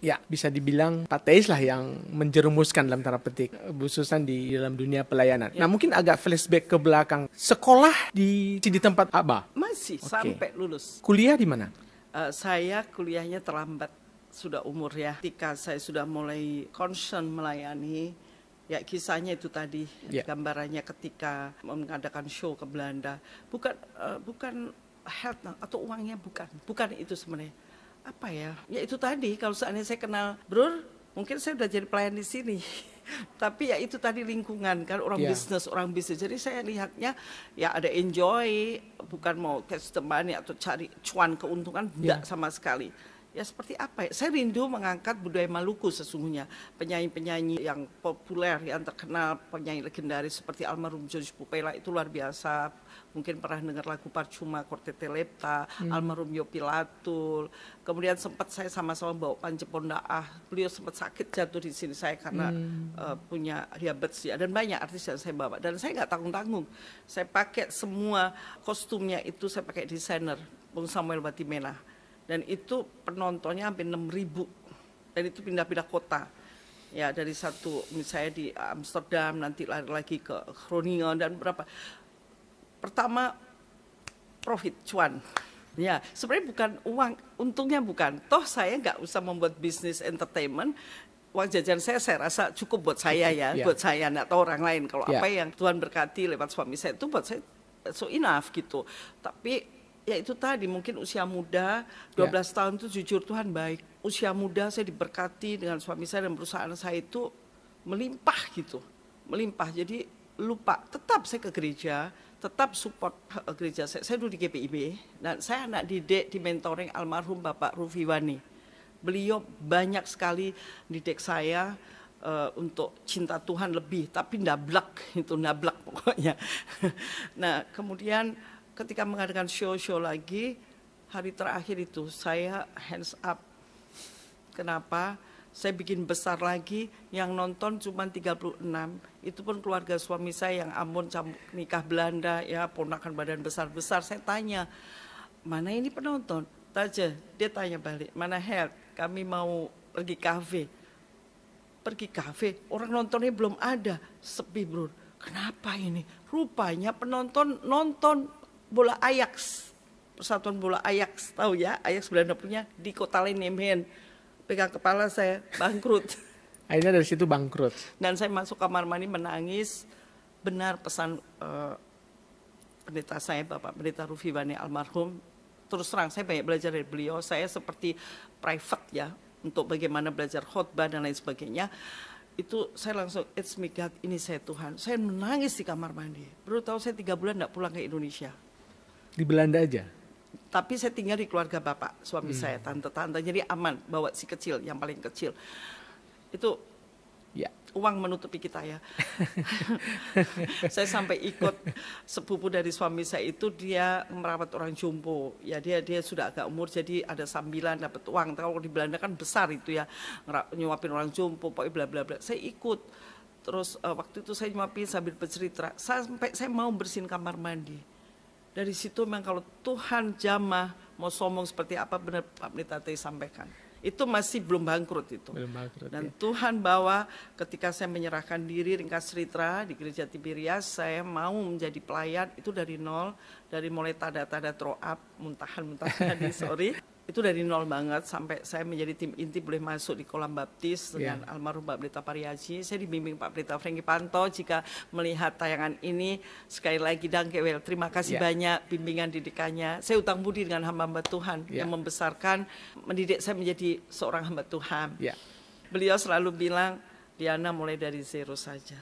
Ya bisa dibilang Pak Teis lah yang menjerumuskan dalam tanda petik, khususan di dalam dunia pelayanan. Ya. Nah mungkin agak flashback ke belakang. Sekolah di di tempat apa? Masih okay. sampai lulus. Kuliah di mana? Uh, saya kuliahnya terlambat sudah umur ya. Ketika saya sudah mulai concern melayani, ya kisahnya itu tadi yeah. gambarannya ketika mengadakan show ke Belanda bukan uh, bukan health atau uangnya bukan bukan itu sebenarnya apa ya ya itu tadi kalau seandainya saya kenal Bro mungkin saya udah jadi pelayan di sini tapi ya itu tadi lingkungan kan orang yeah. bisnis orang bisnis jadi saya lihatnya ya ada enjoy bukan mau testimoni atau cari cuan keuntungan tidak ya. yeah. sama sekali ya seperti apa ya? Saya rindu mengangkat budaya Maluku sesungguhnya. Penyanyi-penyanyi yang populer, yang terkenal, penyanyi legendaris seperti almarhum George Pupela itu luar biasa. Mungkin pernah dengar lagu Parcuma, Kortete Lepta, hmm. almarhum Yopi Latul. Kemudian sempat saya sama-sama bawa Panji Pondaah. Beliau sempat sakit jatuh di sini saya karena hmm. uh, punya diabetes ya. Dan banyak artis yang saya bawa. Dan saya nggak tanggung-tanggung. Saya pakai semua kostumnya itu saya pakai desainer. Bung Samuel Batimena dan itu penontonnya hampir ribu dan itu pindah-pindah kota ya dari satu misalnya di Amsterdam nanti lari lagi ke Groningen dan berapa pertama profit cuan ya sebenarnya bukan uang untungnya bukan toh saya nggak usah membuat bisnis entertainment uang jajan saya saya rasa cukup buat saya ya yeah. buat saya nggak tahu orang lain kalau yeah. apa yang Tuhan berkati lewat suami saya itu buat saya so enough gitu tapi ya itu tadi mungkin usia muda 12 ya. yeah. tahun itu jujur Tuhan baik. Usia muda saya diberkati dengan suami saya dan perusahaan saya itu melimpah gitu. Melimpah. Jadi lupa tetap saya ke gereja, tetap support eh, eh, gereja saya. Saya dulu di GPIB dan saya anak didik di mentoring almarhum Bapak Rufi Wani. Beliau banyak sekali didik saya uh, untuk cinta Tuhan lebih, tapi nablak itu nablak pokoknya. nah, kemudian ketika mengadakan show-show lagi hari terakhir itu saya hands up. Kenapa? Saya bikin besar lagi yang nonton cuma 36. Itu pun keluarga suami saya yang Ambon nikah Belanda ya ponakan badan besar-besar. Saya tanya, "Mana ini penonton?" Taja, dia tanya balik, "Mana head? Kami mau pergi kafe." Pergi kafe, orang nontonnya belum ada, sepi bro. Kenapa ini? Rupanya penonton nonton bola Ajax Persatuan Bola Ajax tahu ya Ajax Belanda punya di kota Leningen pegang kepala saya bangkrut akhirnya dari situ bangkrut dan saya masuk kamar mandi menangis benar pesan uh, pendeta saya Bapak Pendeta Rufi Bani almarhum terus terang saya banyak belajar dari beliau saya seperti private ya untuk bagaimana belajar khotbah dan lain sebagainya itu saya langsung it's me God ini saya Tuhan saya menangis di kamar mandi baru tahu saya tiga bulan tidak pulang ke Indonesia di Belanda aja. Tapi saya tinggal di keluarga bapak, suami hmm. saya, tante-tante, jadi aman bawa si kecil, yang paling kecil. Itu ya. uang menutupi kita ya. saya sampai ikut sepupu dari suami saya itu dia merawat orang jumbo. Ya dia dia sudah agak umur jadi ada sambilan dapat uang. Kalau di Belanda kan besar itu ya nyuapin orang jumbo, pokoknya bla bla bla. Saya ikut. Terus uh, waktu itu saya nyuapin sambil bercerita. Sampai saya mau bersihin kamar mandi dari situ memang kalau Tuhan jamah mau sombong seperti apa benar Pak Pendeta tadi sampaikan. Itu masih belum bangkrut itu. Belum bangkrut, Dan ya. Tuhan bawa ketika saya menyerahkan diri Ringkas Ritra di Gereja Tiberias, saya mau menjadi pelayan itu dari nol, dari mulai tanda-tanda throw up, muntahan-muntahan tadi, sorry itu dari nol banget sampai saya menjadi tim inti boleh masuk di kolam baptis iya. dengan almarhum Pak Berita Pariaji. Saya dibimbing Pak Berita Franky Panto jika melihat tayangan ini sekali lagi dan Kewel terima kasih yeah. banyak bimbingan didikannya. Saya utang budi dengan hamba-hamba Tuhan yeah. yang membesarkan mendidik saya menjadi seorang hamba Tuhan. Yeah. Beliau selalu bilang Diana mulai dari zero saja.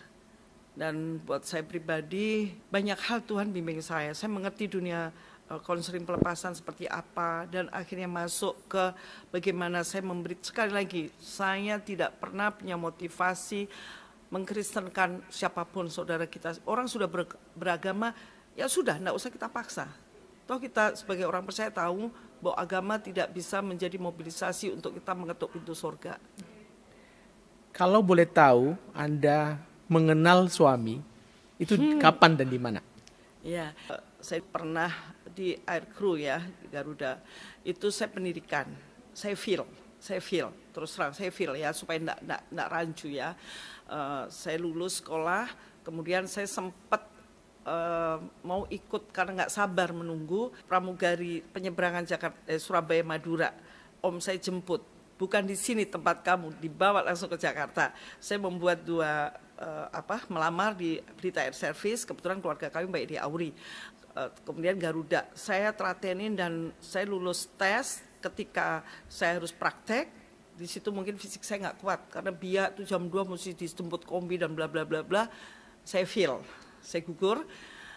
Dan buat saya pribadi banyak hal Tuhan bimbing saya. Saya mengerti dunia Eh, konseling pelepasan seperti apa dan akhirnya masuk ke bagaimana saya memberi sekali lagi saya tidak pernah punya motivasi mengkristenkan siapapun saudara kita orang sudah ber, beragama ya sudah tidak usah kita paksa toh kita sebagai orang percaya tahu bahwa agama tidak bisa menjadi mobilisasi untuk kita mengetuk pintu surga kalau boleh tahu anda mengenal suami itu hmm. kapan dan di mana ya saya pernah di air crew ya Garuda itu saya pendidikan saya feel saya feel terus terang saya feel ya supaya enggak enggak, enggak rancu ya uh, saya lulus sekolah kemudian saya sempat uh, eh, mau ikut karena nggak sabar menunggu pramugari penyeberangan Jakarta eh, Surabaya Madura om saya jemput bukan di sini tempat kamu dibawa langsung ke Jakarta saya membuat dua eh, apa melamar di Berita Air Service kebetulan keluarga kami baik di Auri Eh, kemudian Garuda. Saya teratenin dan saya lulus tes ketika saya harus praktek di situ mungkin fisik saya nggak kuat karena biar tuh jam 2 mesti dijemput kombi dan bla bla bla bla saya feel saya gugur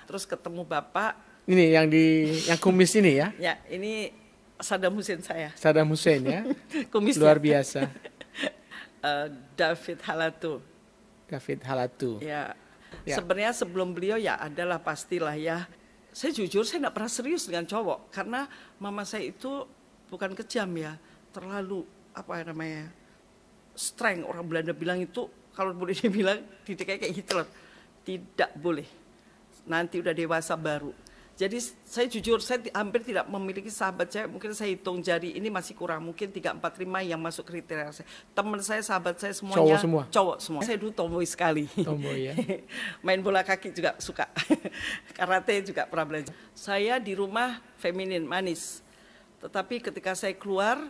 terus ketemu bapak ini yang di yang kumis ini ya ya ini Saddam Hussein saya Saddam Hussein ya kumis luar biasa uh, David Halatu David Halatu ya, ya. sebenarnya sebelum beliau ya adalah pastilah ya saya jujur saya tidak pernah serius dengan cowok karena mama saya itu bukan kejam ya terlalu apa ya namanya strength orang Belanda bilang itu kalau boleh dibilang titik kayak Hitler gitu tidak boleh nanti udah dewasa baru jadi saya jujur saya hampir tidak memiliki sahabat saya mungkin saya hitung jari ini masih kurang mungkin 3 4 5 yang masuk kriteria saya. Teman saya sahabat saya semuanya cowok semua. Cowok semua. Saya dulu tomboy sekali. Tomboy ya. Main bola kaki juga suka. Karate juga pernah belajar. Saya di rumah feminin manis. Tetapi ketika saya keluar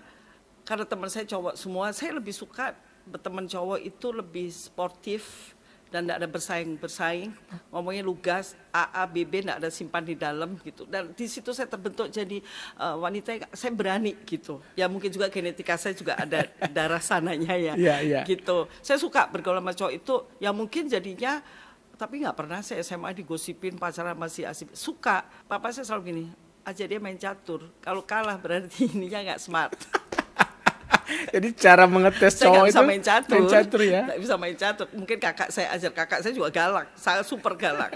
karena teman saya cowok semua, saya lebih suka berteman cowok itu lebih sportif, dan tidak ada bersaing-bersaing, ngomongnya lugas, AABB tidak ada simpan di dalam gitu. Dan di situ saya terbentuk jadi uh, wanita, saya berani gitu. Ya mungkin juga genetika saya juga ada darah sananya ya, yeah, yeah. gitu. Saya suka bergaul sama cowok itu, ya mungkin jadinya tapi nggak pernah saya SMA digosipin pacaran masih asik suka papa saya selalu gini aja dia main catur kalau kalah berarti ininya nggak smart Jadi cara mengetes saya cowok itu main catur, main catur ya. Gak bisa main catur. Mungkin kakak saya ajar kakak saya juga galak, saya super galak.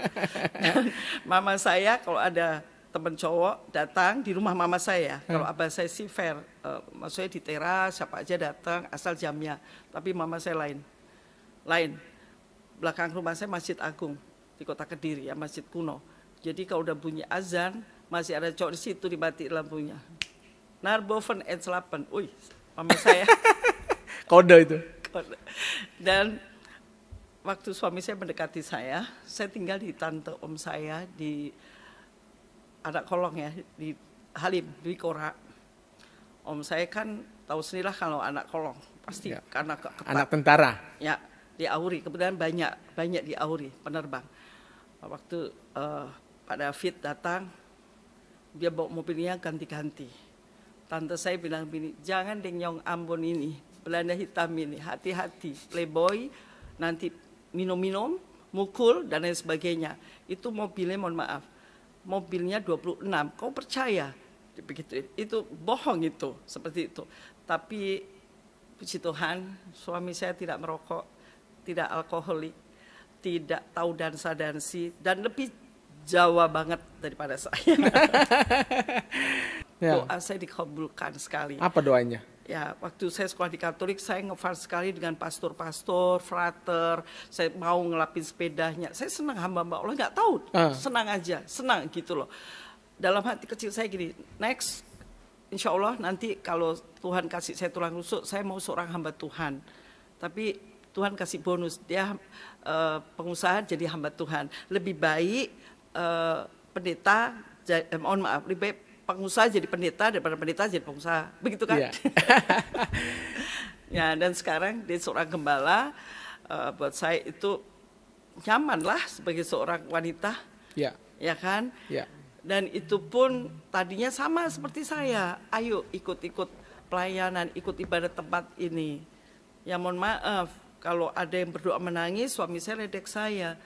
mama saya kalau ada teman cowok datang di rumah mama saya. Hmm. Kalau abah saya sih fair, uh, maksudnya di teras siapa aja datang asal jamnya. Tapi mama saya lain, lain. Belakang rumah saya Masjid Agung di kota Kediri ya Masjid kuno. Jadi kalau udah bunyi azan masih ada cowok di situ dibatik lampunya. Narboven et 8 Uy, suami saya Kode itu. Kode. Dan waktu suami saya mendekati saya, saya tinggal di tante om saya di anak kolong ya di Halim di Kora. Om saya kan tahu sendirilah kalau anak kolong pasti ya. karena ke ketat. anak tentara. Ya di Auri kebetulan banyak banyak di Auri penerbang. Waktu uh, eh, pada Fit datang dia bawa mobilnya ganti-ganti tante saya bilang begini jangan denyong Ambon ini, Belanda hitam ini, hati-hati, playboy, nanti minum-minum, mukul, dan lain sebagainya. Itu mobilnya, mohon maaf, mobilnya 26, kau percaya? Begitu, itu bohong itu, seperti itu. Tapi puji Tuhan, suami saya tidak merokok, tidak alkoholik, tidak tahu dansa-dansi, dan lebih Jawa banget daripada saya. ya. doa saya dikabulkan sekali. Apa doanya? Ya, waktu saya sekolah di Katolik, saya ngefans sekali dengan pastor-pastor, frater. Saya mau ngelapin sepedanya. Saya senang hamba Mbak Allah, nggak tahu. Uh. Senang aja, senang gitu loh. Dalam hati kecil saya gini, next, insya Allah nanti kalau Tuhan kasih saya tulang rusuk, saya mau seorang hamba Tuhan. Tapi Tuhan kasih bonus, dia uh, pengusaha jadi hamba Tuhan. Lebih baik uh, pendeta, eh, mohon maaf, lebih baik pengusaha jadi pendeta daripada pendeta jadi pengusaha begitu kan yeah. ya dan sekarang dia seorang gembala uh, buat saya itu nyaman lah sebagai seorang wanita yeah. ya kan yeah. dan itu pun tadinya sama seperti saya ayo ikut-ikut pelayanan ikut ibadah tempat ini ya mohon maaf kalau ada yang berdoa menangis suami saya redek saya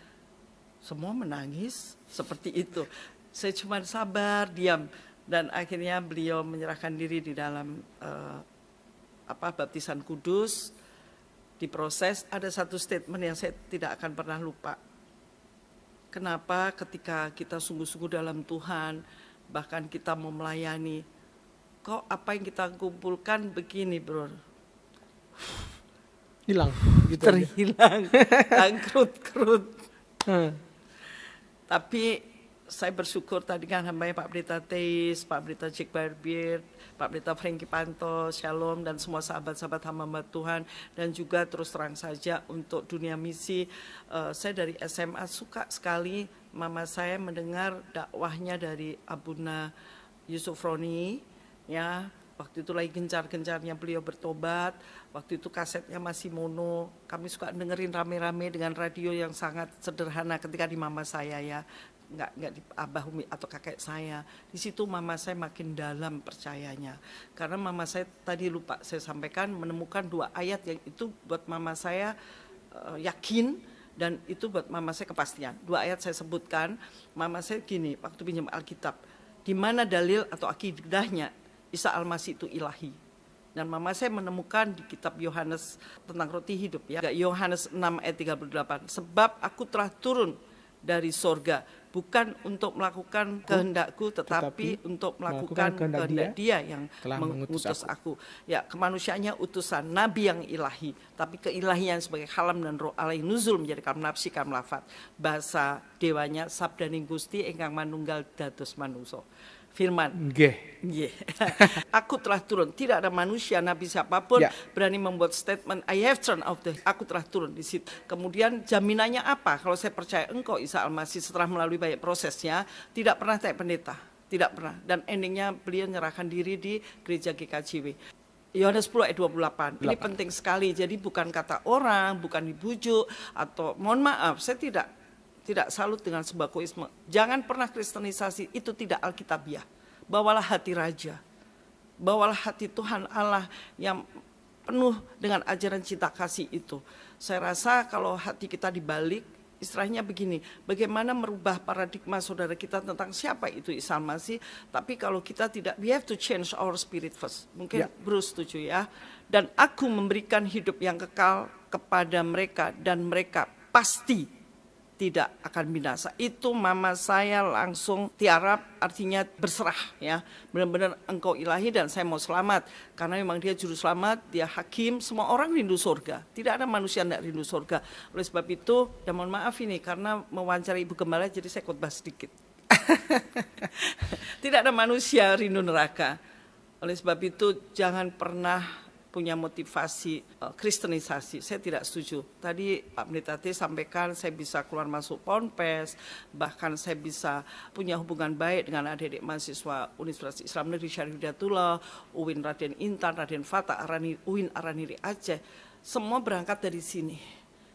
semua menangis seperti itu saya cuma sabar diam dan akhirnya beliau menyerahkan diri di dalam uh, apa baptisan kudus diproses ada satu statement yang saya tidak akan pernah lupa kenapa ketika kita sungguh-sungguh dalam Tuhan bahkan kita mau melayani kok apa yang kita kumpulkan begini bro hilang gitu terhilang tangkrut kerut hmm. tapi saya bersyukur tadi kan hambanya Pak Berita Teis, Pak Berita Jack Barbier, Pak Berita Franky Panto, Shalom, dan semua sahabat-sahabat hamba Tuhan, dan juga terus terang saja untuk dunia misi, uh, saya dari SMA suka sekali mama saya mendengar dakwahnya dari Abuna Yusuf Roni, ya, waktu itu lagi gencar-gencarnya beliau bertobat waktu itu kasetnya masih mono kami suka dengerin rame-rame dengan radio yang sangat sederhana ketika di mama saya ya nggak nggak di abah umi atau kakek saya di situ mama saya makin dalam percayanya karena mama saya tadi lupa saya sampaikan menemukan dua ayat yang itu buat mama saya uh, yakin dan itu buat mama saya kepastian dua ayat saya sebutkan mama saya gini waktu pinjam alkitab di mana dalil atau akidahnya Isa Almasih itu ilahi dan mama saya menemukan di kitab Yohanes tentang roti hidup ya Yohanes 6 ayat 38 sebab aku telah turun dari sorga bukan untuk melakukan kehendakku tetapi, untuk melakukan, melakukan kehendak, dia, yang mengutus, aku. Ya, kemanusiaannya utusan nabi yang ilahi, tapi keilahian sebagai kalam dan roh alai nuzul menjadi kalam nafsi kalam lafat. Bahasa dewanya sabda ning Gusti ingkang manunggal dados manungso firman. Nggih. Yeah. aku telah turun. Tidak ada manusia, nabi siapapun yeah. berani membuat statement I have turned off the. Aku telah turun di situ. Kemudian jaminannya apa? Kalau saya percaya engkau Isa masih setelah melalui banyak prosesnya, tidak pernah tak pendeta, tidak pernah. Dan endingnya beliau menyerahkan diri di gereja GKJW. Yohanes 10 ayat 28. 28. Ini penting sekali. Jadi bukan kata orang, bukan dibujuk atau mohon maaf, saya tidak tidak salut dengan sebakoisme. Jangan pernah kristenisasi, itu tidak alkitabiah. Bawalah hati raja. Bawalah hati Tuhan Allah yang penuh dengan ajaran cinta kasih itu. Saya rasa kalau hati kita dibalik, istilahnya begini, bagaimana merubah paradigma saudara kita tentang siapa itu Isa Masih, tapi kalau kita tidak, we have to change our spirit first. Mungkin yeah. Bruce setuju ya. Dan aku memberikan hidup yang kekal kepada mereka dan mereka pasti tidak akan binasa. Itu mama saya langsung tiarap artinya berserah ya. Benar-benar engkau ilahi dan saya mau selamat. Karena memang dia juru selamat, dia hakim, semua orang rindu surga. Tidak ada manusia yang tidak rindu surga. Oleh sebab itu, ya mohon maaf ini karena mewawancarai Ibu Gembala jadi saya khotbah sedikit. tidak ada manusia rindu neraka. Oleh sebab itu jangan pernah punya motivasi uh, kristenisasi. Saya tidak setuju. Tadi Pak Menitati sampaikan saya bisa keluar masuk ponpes, bahkan saya bisa punya hubungan baik dengan adik-adik mahasiswa Universitas Islam Negeri Syarif Hidayatullah, Uwin Raden Intan, Raden Fatah, Arani, Uwin Araniri Aceh. Semua berangkat dari sini.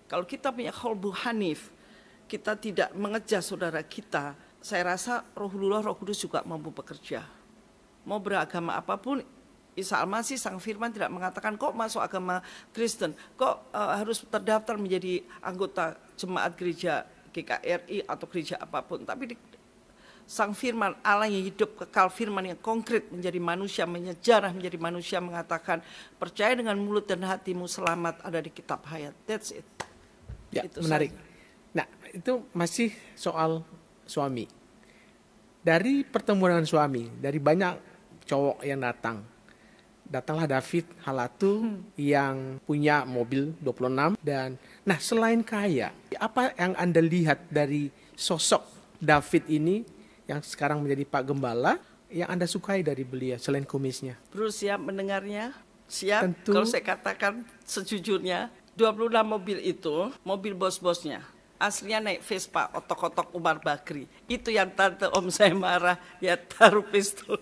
Kalau kita punya Kholbu hanif, kita tidak mengejar saudara kita, saya rasa rohulullah, roh kudus juga mampu bekerja. Mau beragama apapun, Isa Al-Masih sang firman tidak mengatakan kok masuk agama Kristen, kok uh, harus terdaftar menjadi anggota jemaat gereja GKRI atau gereja apapun, tapi di, sang firman Allah yang hidup kekal firman yang konkret menjadi manusia menyejarah menjadi manusia mengatakan percaya dengan mulut dan hatimu selamat ada di kitab hayat that's it ya itu menarik saja. nah itu masih soal suami dari pertemuan dengan suami dari banyak cowok yang datang datanglah David Halatu hmm. yang punya mobil 26 dan nah selain kaya apa yang Anda lihat dari sosok David ini yang sekarang menjadi Pak Gembala yang Anda sukai dari beliau selain kumisnya? Bro siap mendengarnya? Siap. Tentu. Kalau saya katakan sejujurnya 26 mobil itu mobil bos-bosnya aslinya naik Vespa otok-otok Umar Bakri. Itu yang tante om saya marah, ya taruh pistol.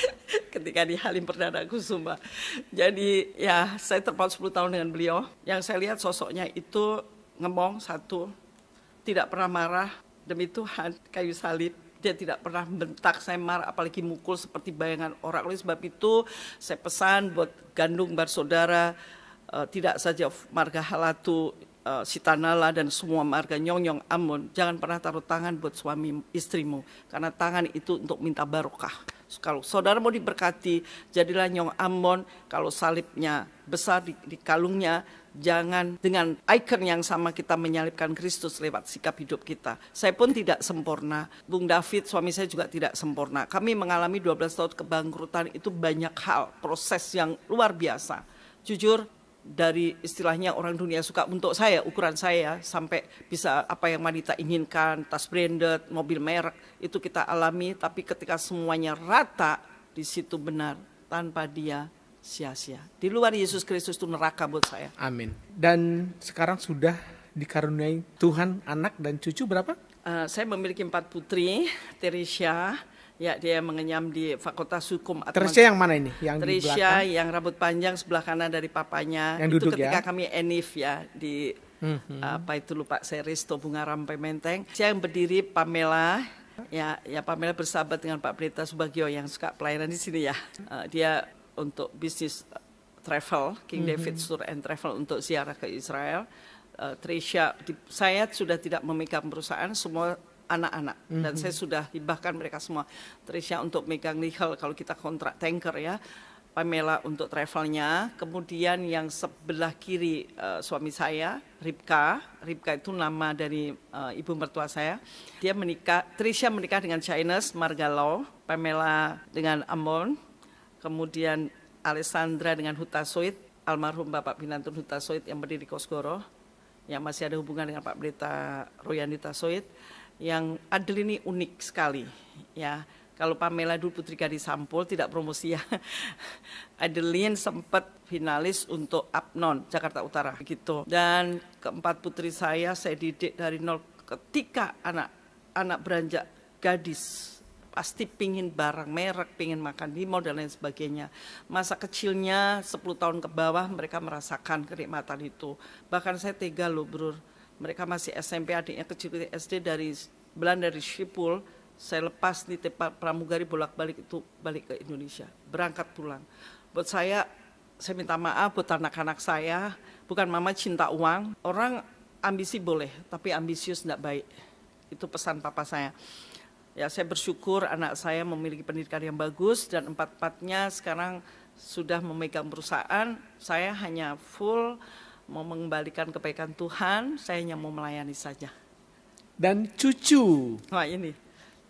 ketika di Halim Perdana Kusuma. Jadi ya saya terpaut 10 tahun dengan beliau. Yang saya lihat sosoknya itu ngemong satu, tidak pernah marah demi Tuhan kayu salib. Dia tidak pernah bentak saya marah apalagi mukul seperti bayangan orang. Oleh sebab itu saya pesan buat gandung bersaudara uh, eh, tidak saja marga halatu eh, Sitanala dan semua marga nyong-nyong Amun jangan pernah taruh tangan buat suami istrimu karena tangan itu untuk minta barokah. Kalau saudara mau diberkati, jadilah Nyong ambon. Kalau salibnya besar di, di kalungnya, jangan dengan ikon yang sama kita menyalibkan Kristus lewat sikap hidup kita. Saya pun tidak sempurna. Bung David, suami saya juga tidak sempurna. Kami mengalami 12 tahun kebangkrutan itu banyak hal, proses yang luar biasa. Jujur, dari istilahnya orang dunia suka untuk saya, ukuran saya sampai bisa apa yang wanita inginkan, tas branded, mobil merek itu kita alami tapi ketika semuanya rata di situ benar tanpa dia sia-sia. Di luar Yesus Kristus itu neraka buat saya. Amin. Dan sekarang sudah dikaruniai Tuhan anak dan cucu berapa? Uh, saya memiliki empat putri, Teresia, Ya, dia mengenyam di Fakultas Hukum. Trisha yang mana ini? Yang Trisha yang rambut panjang sebelah kanan dari papanya. Yang itu duduk ya? ketika ya? kami enif ya di hmm. apa itu lupa series Bunga Rampai Menteng. Saya yang berdiri Pamela ya ya Pamela bersahabat dengan Pak Prita Subagio yang suka pelayanan di sini ya. Uh, dia untuk bisnis eh, travel King -hmm. David Tour and Travel untuk ziarah ke Israel. Uh, Trisha, saya sudah tidak memegang perusahaan, semua anak-anak mm -hmm. dan mhm. saya sudah hibahkan mereka semua Trisha untuk megang legal kalau kita kontrak tanker ya Pamela untuk travelnya kemudian yang sebelah kiri uh, suami saya Ripka Ripka itu nama dari uh, ibu mertua saya dia menikah Trisha menikah dengan Chinese Margalo Pamela dengan Amon kemudian Alessandra dengan Huta Soit almarhum Bapak Binantun Huta Soit yang berdiri di Kosgoro yang masih ada hubungan dengan Pak Berita Ruyanita Soit yang Adel ini unik sekali ya kalau Pamela dulu Putri Gadis Sampul tidak promosi ya Adeline sempat finalis untuk Abnon Jakarta Utara gitu dan keempat putri saya saya didik dari nol ketika anak anak beranjak gadis pasti pingin barang merek, pingin makan di mall dan lain sebagainya. Masa kecilnya 10 tahun ke bawah mereka merasakan kenikmatan itu. Bahkan saya tega loh, Bro mereka masih SMP adiknya kecil SD dari Belanda dari Sipul saya lepas di tempat pramugari bolak-balik itu balik ke Indonesia berangkat pulang buat saya saya minta maaf buat anak-anak saya bukan mama cinta uang orang ambisi boleh tapi ambisius tidak baik itu pesan papa saya ya saya bersyukur anak saya memiliki pendidikan yang bagus dan empat empatnya sekarang sudah memegang perusahaan saya hanya full mau mengembalikan kebaikan Tuhan, saya hanya mau melayani saja. Dan cucu. Wah ini,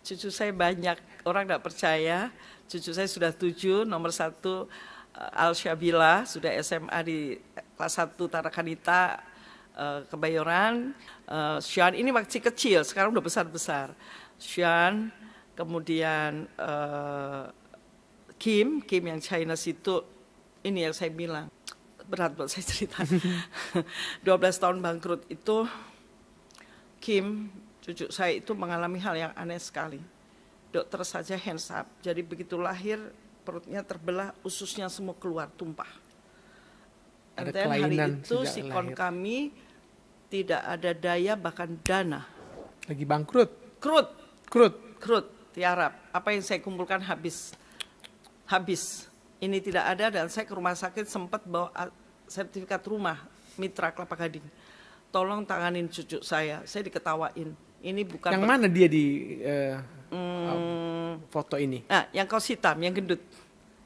cucu saya banyak orang tidak percaya. Cucu saya sudah tujuh, nomor satu eh, Al Syabila sudah SMA di kelas Tara Tarakanita eh, Kebayoran. Eh, Sean ini masih kecil, sekarang udah besar-besar. Sean, kemudian Kim, Kim yang China situ, ini yang saya bilang berat buat saya cerita. 12 tahun bangkrut itu Kim, cucu saya itu mengalami hal yang aneh sekali. Dokter saja hands up. Jadi begitu lahir perutnya terbelah, ususnya semua keluar tumpah. Ada Dan hari itu si kon kami tidak ada daya bahkan dana. Lagi bangkrut. Krut. Krut. Krut. Tiarap. Apa yang saya kumpulkan habis. Habis ini tidak ada dan saya ke rumah sakit sempat bawa ah, sertifikat rumah Mitra Kelapa Gading. Tolong tanganin cucu saya, saya diketawain. Ini bukan Yang mana dia di uh, hmm, foto ini? Nah, yang kau hitam, yang gendut.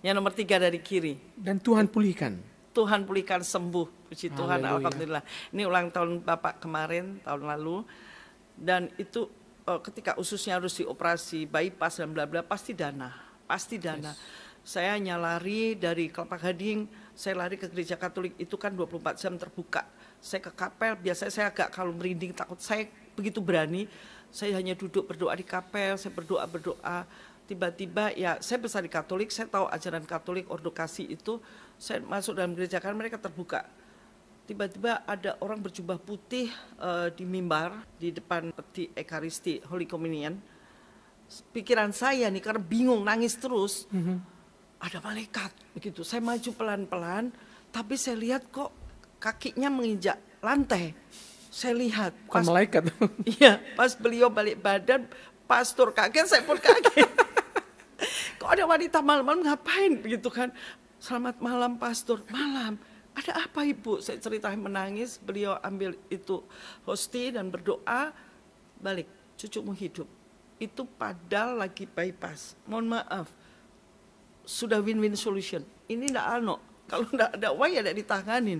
Yang nomor tiga dari kiri. Dan Tuhan pulihkan. Tuhan pulihkan sembuh. Puji Haleluya. Tuhan, alhamdulillah. Ini ulang tahun Bapak kemarin tahun lalu. Dan itu eh, ketika ususnya harus dioperasi bypass dan bla bla pasti dana, pasti dana. Yes saya nyalari dari Kelapa Gading, saya lari ke gereja Katolik itu kan 24 jam terbuka. Saya ke kapel, biasanya saya agak kalau merinding takut. Saya begitu berani, saya hanya duduk berdoa di kapel, saya berdoa berdoa. Tiba-tiba ya saya besar di Katolik, saya tahu ajaran Katolik kasih itu. Saya masuk dalam gereja kan mereka terbuka. Tiba-tiba ada orang berjubah putih uh, di mimbar di depan peti Ekaristi Holy Communion. Pikiran saya nih karena bingung nangis terus. Mm -hmm ada malaikat begitu. Saya maju pelan-pelan, tapi saya lihat kok kakinya menginjak lantai. Saya lihat. Bukan pas, malaikat. Iya, pas beliau balik badan, pastor kaget, saya pun kaget. kok ada wanita malam-malam ngapain begitu kan? Selamat malam pastor, malam. Ada apa ibu? Saya ceritain menangis, beliau ambil itu hosti dan berdoa, balik, cucumu hidup. Itu padahal lagi bypass. Mohon maaf, sudah win-win solution. Ini tidak ano, kalau tidak ada uang ya tidak ditanganin.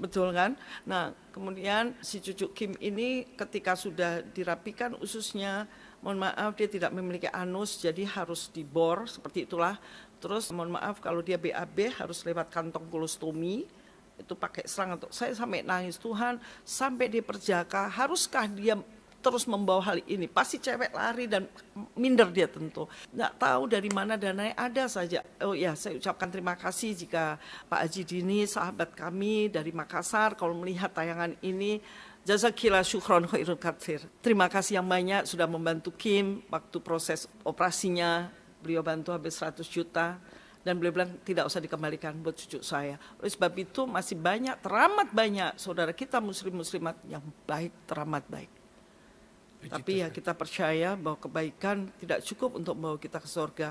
Betul kan? Nah, kemudian si cucu Kim ini ketika sudah dirapikan ususnya, mohon maaf dia tidak memiliki anus jadi harus dibor seperti itulah. Terus mohon maaf kalau dia BAB harus lewat kantong kolostomi itu pakai selang untuk saya sampai nangis Tuhan sampai dia perjaka haruskah dia terus membawa hal ini pasti cewek lari dan minder dia tentu nggak tahu dari mana dananya ada saja oh ya saya ucapkan terima kasih jika Pak Haji Dini sahabat kami dari Makassar kalau melihat tayangan ini Jazakillah syukron khairul katsir terima kasih yang banyak sudah membantu Kim waktu proses operasinya beliau bantu habis 100 juta dan beliau bilang tidak usah dikembalikan buat cucu saya. Oleh sebab itu masih banyak teramat banyak saudara kita muslim muslimat yang baik teramat baik. Tapi ya kita percaya bahwa kebaikan tidak cukup untuk membawa kita ke surga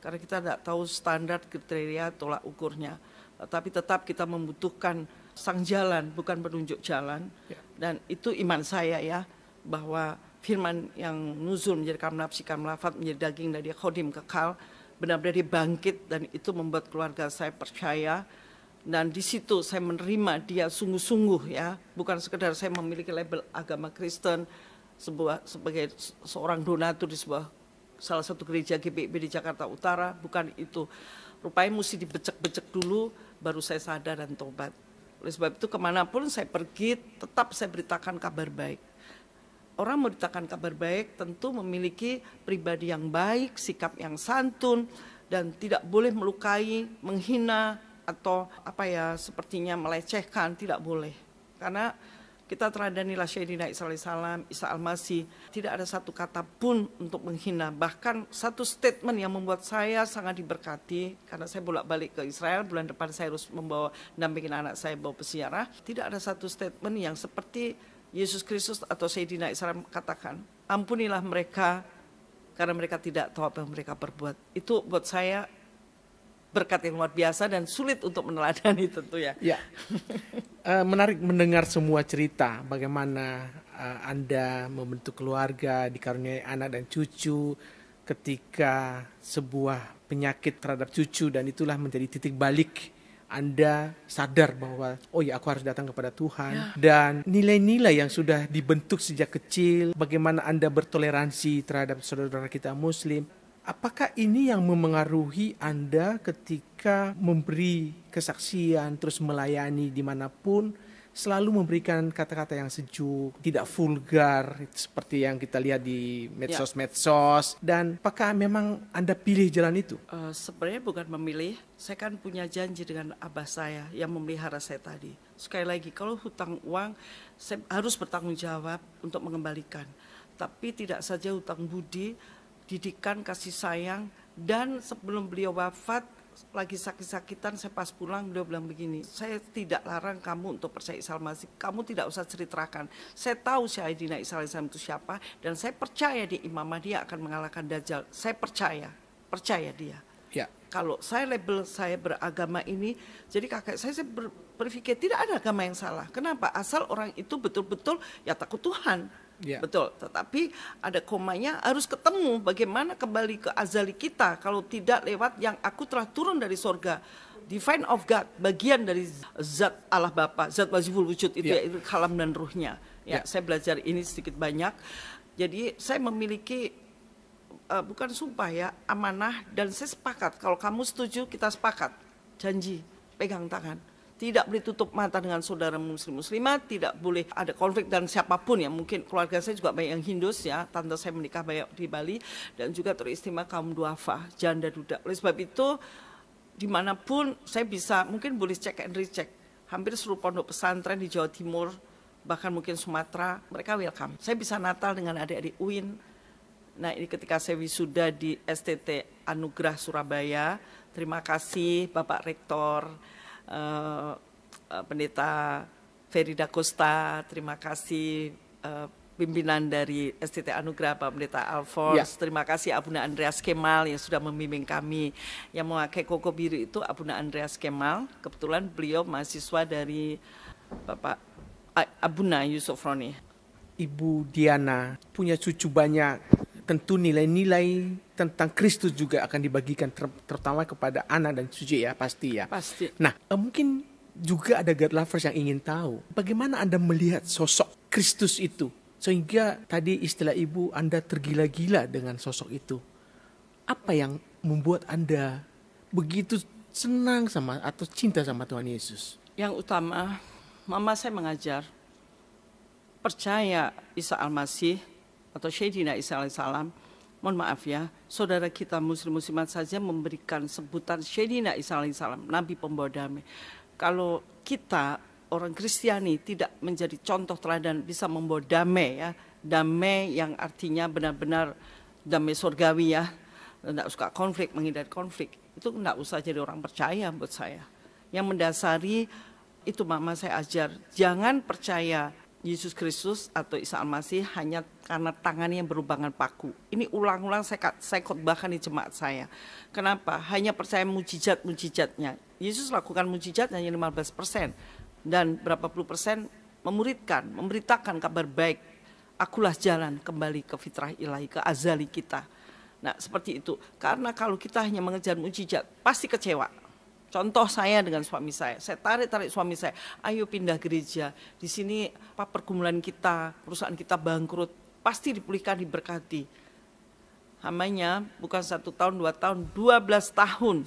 karena kita tidak tahu standar kriteria tolak ukurnya. Tapi tetap kita membutuhkan sang jalan, bukan penunjuk jalan. Ya. Dan itu iman saya ya, bahwa firman yang nuzul menjadi kamlafsi kamlafat menjadi daging dari khodim kekal, benar-benar dibangkit dan itu membuat keluarga saya percaya dan di situ saya menerima dia sungguh-sungguh ya bukan sekedar saya memiliki label agama Kristen sebuah sebagai seorang donatur di sebuah salah satu gereja GPB di Jakarta Utara bukan itu rupanya mesti dibecek-becek dulu baru saya sadar dan tobat oleh sebab itu kemanapun saya pergi tetap saya beritakan kabar baik orang memberitakan kabar baik tentu memiliki pribadi yang baik sikap yang santun dan tidak boleh melukai menghina atau apa ya sepertinya melecehkan tidak boleh karena kita teladani lah Syedina Isa alaihissalam, Isa al-Masih. Tidak ada satu kata pun untuk menghina. Bahkan satu statement yang membuat saya sangat diberkati. Karena saya bolak-balik ke Israel, bulan depan saya harus membawa, dan dampingin anak saya bawa pesiarah. Tidak ada satu statement yang seperti Yesus Kristus atau Sayyidina Isa katakan, ampunilah mereka karena mereka tidak tahu apa yang mereka perbuat. Itu buat saya berkat yang luar biasa dan sulit untuk meneladani tentu ya. Ya. Eh, menarik mendengar semua cerita bagaimana uh, Anda membentuk keluarga, dikaruniai anak dan cucu ketika sebuah penyakit terhadap cucu dan itulah menjadi titik balik anda sadar bahwa oh ya aku harus datang kepada Tuhan ya. dan nilai-nilai yang sudah dibentuk sejak kecil bagaimana Anda bertoleransi terhadap saudara-saudara kita muslim Apakah ini yang memengaruhi Anda ketika memberi kesaksian, terus melayani dimanapun, selalu memberikan kata-kata yang sejuk, tidak vulgar, seperti yang kita lihat di medsos-medsos. Ya. Dan apakah memang Anda pilih jalan itu? Uh, sebenarnya bukan memilih, saya kan punya janji dengan abah saya yang memelihara saya tadi. Sekali lagi, kalau hutang uang, saya harus bertanggung jawab untuk mengembalikan. Tapi tidak saja hutang budi, didikan kasih sayang dan sebelum beliau wafat lagi sakit-sakitan saya pas pulang beliau bilang begini saya tidak larang kamu untuk percaya Isa Masih kamu tidak usah ceritakan saya tahu Aydina Isa Islam itu siapa dan saya percaya di Imam Mahdi akan mengalahkan Dajjal saya percaya percaya dia ya. kalau saya label saya beragama ini jadi kakek saya, saya berpikir tidak ada agama yang salah kenapa asal orang itu betul-betul ya takut Tuhan Yeah. Betul. Tetapi ada komanya harus ketemu bagaimana kembali ke azali kita kalau tidak lewat yang aku telah turun dari sorga. Divine of God, bagian dari zat Allah Bapa, zat waziful wujud itu yeah. itu kalam dan ruhnya. Ya, yeah. saya belajar ini sedikit banyak. Jadi saya memiliki uh, bukan sumpah ya, amanah dan saya sepakat kalau kamu setuju kita sepakat. Janji, pegang tangan tidak boleh tutup mata dengan saudara muslim muslimat, tidak boleh ada konflik dan siapapun ya. Mungkin keluarga saya juga banyak yang Hindus ya, tante saya menikah banyak di Bali dan juga teristimewa kaum duafa, janda duda. Oleh sebab itu dimanapun saya bisa mungkin boleh cek and recheck hampir seluruh pondok pesantren di Jawa Timur bahkan mungkin Sumatera mereka welcome saya bisa Natal dengan adik-adik UIN nah ini ketika saya wisuda di STT Anugerah Surabaya terima kasih Bapak Rektor uh, pendeta Ferida Costa, terima kasih uh, pimpinan dari STT Anugerah Pak Pendeta Alfons. Ya. Terima kasih Abuna Andreas Kemal yang sudah membimbing kami. Yang memakai koko biru itu Abuna Andreas Kemal. Kebetulan beliau mahasiswa dari Bapak Abuna Yusuf Roni. Ibu Diana punya cucu banyak tentu nilai-nilai tentang Kristus juga akan dibagikan ter terutama kepada anak dan cucu ya pasti ya. Pasti. Nah, eh, mungkin juga ada God lovers yang ingin tahu bagaimana Anda melihat sosok Kristus itu sehingga tadi istilah Ibu Anda tergila-gila dengan sosok itu. Apa yang membuat Anda begitu senang sama atau cinta sama Tuhan Yesus? Yang utama, mama saya mengajar percaya Isa Al-Masih atau Syedina Isa alaihissalam, mohon maaf ya, saudara kita muslim muslimat saja memberikan sebutan Syedina Isa alaihissalam, Nabi pembawa damai. Kalau kita orang Kristiani tidak menjadi contoh teladan bisa membawa damai ya, damai yang artinya benar-benar damai surgawi ya, tidak suka konflik, menghindari konflik, itu tidak usah jadi orang percaya buat saya. Yang mendasari itu mama saya ajar, jangan percaya Yesus Kristus atau Isa Al-Masih hanya karena tangannya berlubangan paku. Ini ulang-ulang saya, saya khotbahkan di jemaat saya. Kenapa? Hanya percaya mujizat-mujizatnya. Yesus lakukan mujizat hanya 15 persen. Dan berapa puluh persen memuridkan, memberitakan kabar baik. Akulah jalan kembali ke fitrah ilahi, ke azali kita. Nah seperti itu. Karena kalau kita hanya mengejar mujizat, pasti kecewa Contoh saya dengan suami saya, saya tarik-tarik suami saya, ayo pindah gereja. Di sini apa pergumulan kita, perusahaan kita bangkrut, pasti dipulihkan, diberkati. Hamanya bukan satu tahun, dua tahun, dua belas tahun.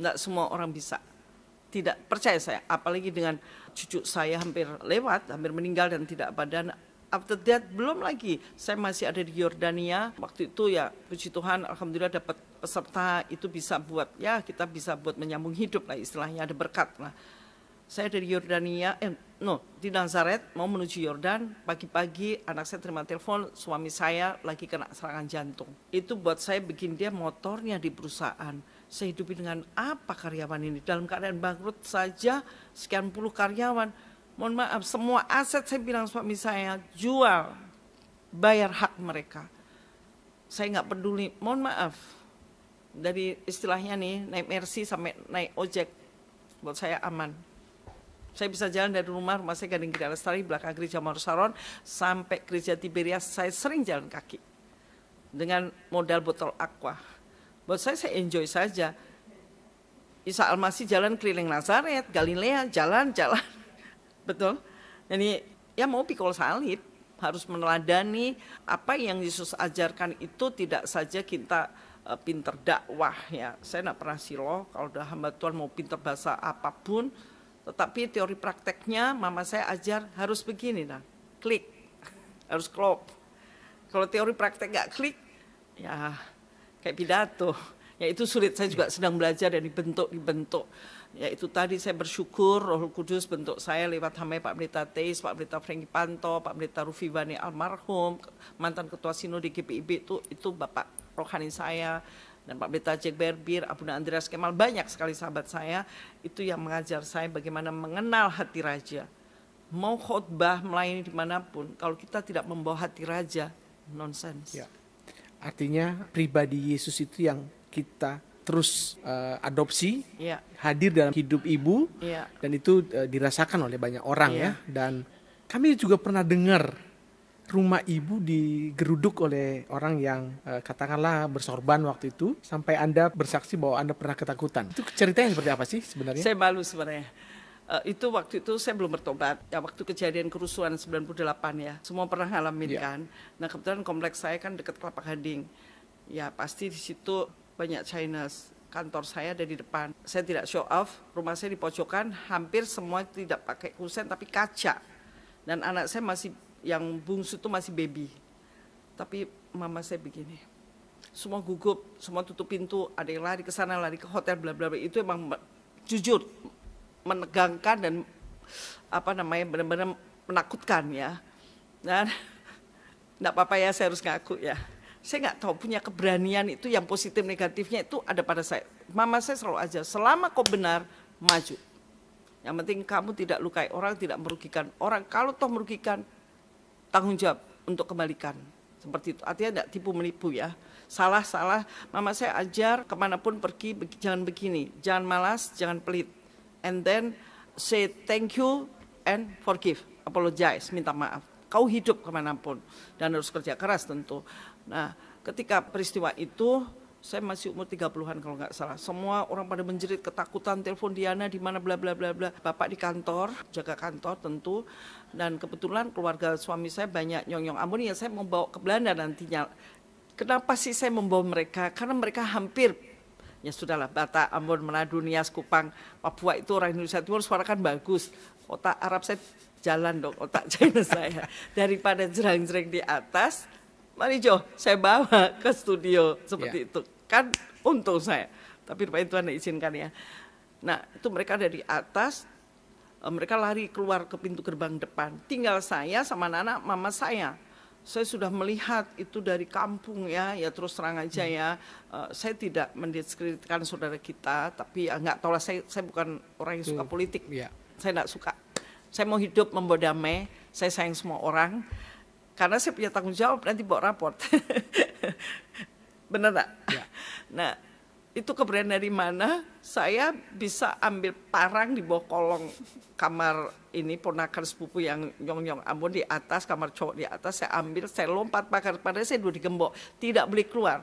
Enggak semua orang bisa. Tidak percaya saya, apalagi dengan cucu saya hampir lewat, hampir meninggal dan tidak badan After that belum lagi, saya masih ada di Yordania. Waktu itu ya puji Tuhan, alhamdulillah dapat peserta itu bisa buat ya kita bisa buat menyambung hidup lah istilahnya ada berkat lah. Saya dari Yordania, eh, no di Nazaret mau menuju Yordan pagi-pagi anak saya terima telepon suami saya lagi kena serangan jantung. Itu buat saya bikin dia motornya di perusahaan. Saya hidupi dengan apa karyawan ini dalam keadaan bangkrut saja sekian puluh karyawan mohon maaf, semua aset saya bilang suami saya, jual, bayar hak mereka. Saya nggak peduli, mohon maaf. Dari istilahnya nih, naik mercy sampai naik ojek, buat saya aman. Saya bisa jalan dari rumah, rumah saya Gading Gede Lestari, belakang gereja Morsaron, sampai gereja Tiberias, saya sering jalan kaki. Dengan modal botol aqua. Buat saya, saya enjoy saja. Isa Almasih jalan keliling Nazaret, Galilea, jalan-jalan betul. Jadi ya mau pikul salib harus meneladani apa yang Yesus ajarkan itu tidak saja kita e, pinter dakwah ya. Saya tidak pernah silo kalau udah hamba Tuhan mau pinter bahasa apapun, tetapi teori prakteknya mama saya ajar harus begini nah, klik, harus klop. Kalau teori praktek nggak klik, ya kayak pidato ya itu sulit saya juga sedang belajar dan dibentuk dibentuk ya itu tadi saya bersyukur Roh Kudus bentuk saya lewat hame Pak Berita Teis, Pak Berita Franky Panto, Pak Berita Rufi Bani almarhum, mantan ketua di GPIB itu itu bapak rohani saya dan Pak Berita Jack Berbir, Abunda Andreas Kemal banyak sekali sahabat saya itu yang mengajar saya bagaimana mengenal hati raja. Mau khotbah melayani dimanapun, kalau kita tidak membawa hati raja, nonsens. Ya. Artinya pribadi Yesus itu yang kita terus uh, adopsi yeah. hadir dalam hidup ibu yeah. dan itu uh, dirasakan oleh banyak orang yeah. ya iya. dan kami juga pernah dengar rumah ibu digeruduk oleh orang yang uh, katakanlah bersorban waktu itu sampai anda bersaksi bahwa anda pernah ketakutan itu ceritanya seperti apa sih sebenarnya saya malu sebenarnya Uh, itu waktu itu saya belum bertobat. Ya, waktu kejadian kerusuhan 98 ya. Semua pernah ngalamin yeah. kan. Nah, kebetulan kompleks saya kan dekat Kelapa Gading. Ya, pasti di situ banyak Chinese. Kantor saya ada di depan. Saya tidak show off, rumah saya di pojokan, hampir semua tidak pakai kusen tapi kaca. Dan anak saya masih yang bungsu itu masih baby. Tapi mama saya begini. Semua gugup, semua tutup pintu, ada yang lari ke sana, lari ke hotel bla bla bla. Itu emang jujur menegangkan dan apa namanya benar-benar menakutkan ya. Dan tidak apa-apa ya saya harus ngaku ya saya nggak tahu punya keberanian itu yang positif negatifnya itu ada pada saya. Mama saya selalu aja selama kau benar maju. Yang penting kamu tidak lukai orang, tidak merugikan orang. Kalau toh merugikan, tanggung jawab untuk kembalikan. Seperti itu, artinya tidak tipu menipu ya. Salah-salah, mama saya ajar kemanapun pergi, jangan begini, jangan malas, jangan pelit. And then say thank you and forgive, apologize, minta maaf. Kau hidup kemanapun dan harus kerja keras tentu. Nah, ketika peristiwa itu saya masih umur 30-an kalau nggak salah. Semua orang pada menjerit ketakutan, telepon Diana di mana bla bla bla bla. Bapak di kantor, jaga kantor tentu. Dan kebetulan keluarga suami saya banyak nyong-nyong Ambon ya saya membawa ke Belanda nantinya. Kenapa sih saya membawa mereka? Karena mereka hampir ya sudahlah Batak, Ambon, Manado, Nias, Kupang, Papua itu orang Indonesia Timur suara kan bagus. Otak Arab saya jalan dong otak China saya daripada jerang-jerang di atas mari Jo, saya bawa ke studio seperti ya. itu. Kan untung saya. Tapi rupanya Tuhan izinkan ya. Nah, itu mereka dari atas eh, mereka lari keluar ke pintu gerbang depan. Tinggal saya sama Nana, mama saya. Saya sudah melihat itu dari kampung ya, ya terus terang aja hmm. ya. Uh, saya tidak mendiskreditkan saudara kita, tapi ya, nggak tahu lah saya, saya bukan orang yang suka hmm. politik. Yeah. Saya nggak suka. Saya mau hidup membawa saya sayang semua orang karena saya punya tanggung jawab nanti bawa raport benar tak ya. nah itu keberanian dari mana saya bisa ambil parang di bawah kolong kamar ini ponakan sepupu yang nyong-nyong Ambon di atas kamar cowok di atas saya ambil saya lompat pakai pada saya dulu digembok tidak boleh keluar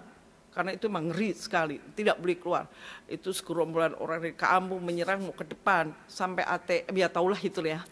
karena itu memang sekali tidak boleh keluar itu segerombolan orang dari kampung menyerang mau ke depan sampai ATM ya taulah itu ya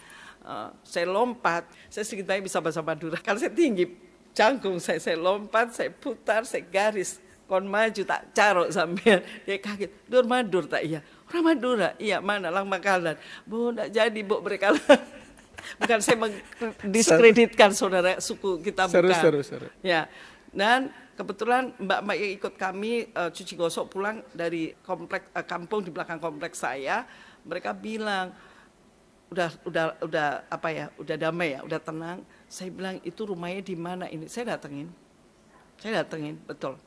Eh, saya lompat, saya sekitarnya bisa bahasa Madura, kan saya tinggi, canggung saya, saya lompat, saya putar, saya garis, kon maju tak carok sambil Dia kaget, dur madur tak iya, orang Madura, iya mana lang makanan, bu tidak jadi bu mereka bukan saya mendiskreditkan saudara suku kita seru, bukan. Seru, seru. Ya, dan kebetulan Mbak Mbak yang ikut kami uh, cuci gosok pulang dari komplek uh, kampung di belakang kompleks saya, mereka bilang udah udah udah apa ya udah damai ya udah tenang saya bilang itu rumahnya di mana ini saya datengin saya datengin betul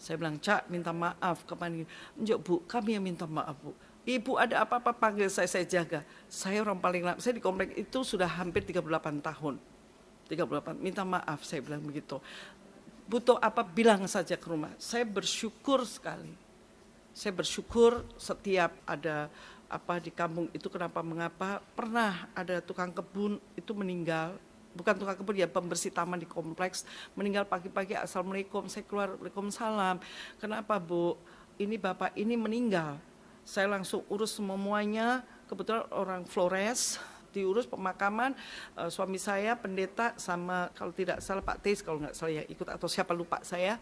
saya bilang cak minta maaf ini menjawab bu kami yang minta maaf bu ibu ada apa-apa panggil saya saya jaga saya orang paling lama saya di komplek itu sudah hampir 38 tahun 38 minta maaf saya bilang begitu butuh apa bilang saja ke rumah saya bersyukur sekali saya bersyukur setiap ada apa di kampung itu kenapa mengapa pernah ada tukang kebun itu meninggal bukan tukang kebun ya pembersih taman di kompleks meninggal pagi-pagi assalamualaikum saya keluar waalaikumsalam kenapa bu ini bapak ini meninggal saya langsung urus semuanya kebetulan orang Flores diurus pemakaman uh, suami saya pendeta sama kalau tidak salah Pak Tis kalau nggak salah ya ikut atau siapa lupa saya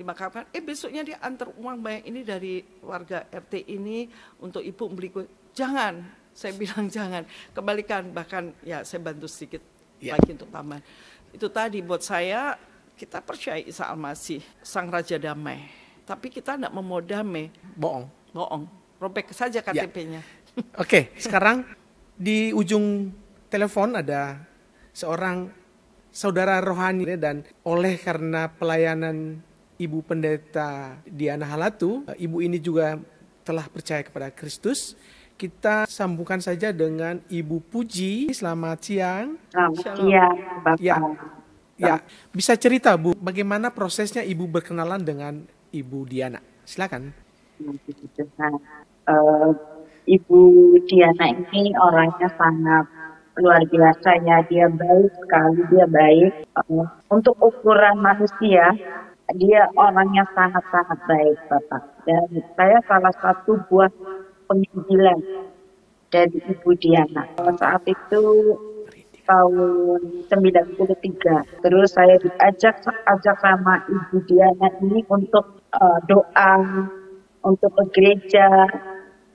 dimakamkan. Eh besoknya dia antar uang banyak ini dari warga RT ini untuk ibu membeli kue. Jangan, saya bilang jangan. Kembalikan bahkan ya saya bantu sedikit yeah. lagi untuk taman. Itu tadi buat saya kita percaya Isa Al-Masih, sang raja damai. Tapi kita tidak memodame Boong, boong. Robek saja ya. KTP-nya. yeah. Oke, okay, sekarang di ujung telepon ada seorang saudara rohani dan oleh karena pelayanan Ibu Pendeta Diana Halatu. Ibu ini juga telah percaya kepada Kristus. Kita sambungkan saja dengan Ibu Puji. Selamat siang. Selamat siang, Bapak. Ya, ya. Bisa cerita Bu, bagaimana prosesnya Ibu berkenalan dengan Ibu Diana? Silakan. Eh, ibu Diana ini orangnya sangat luar biasa ya. Dia baik sekali, dia baik. Eh, untuk ukuran manusia, dia orangnya sangat-sangat baik Bapak. Dan saya salah satu buah penginjilan dari Ibu Diana. Saat itu tahun 93. Terus saya diajak ajak sama Ibu Diana ini untuk uh, doa, untuk ke gereja.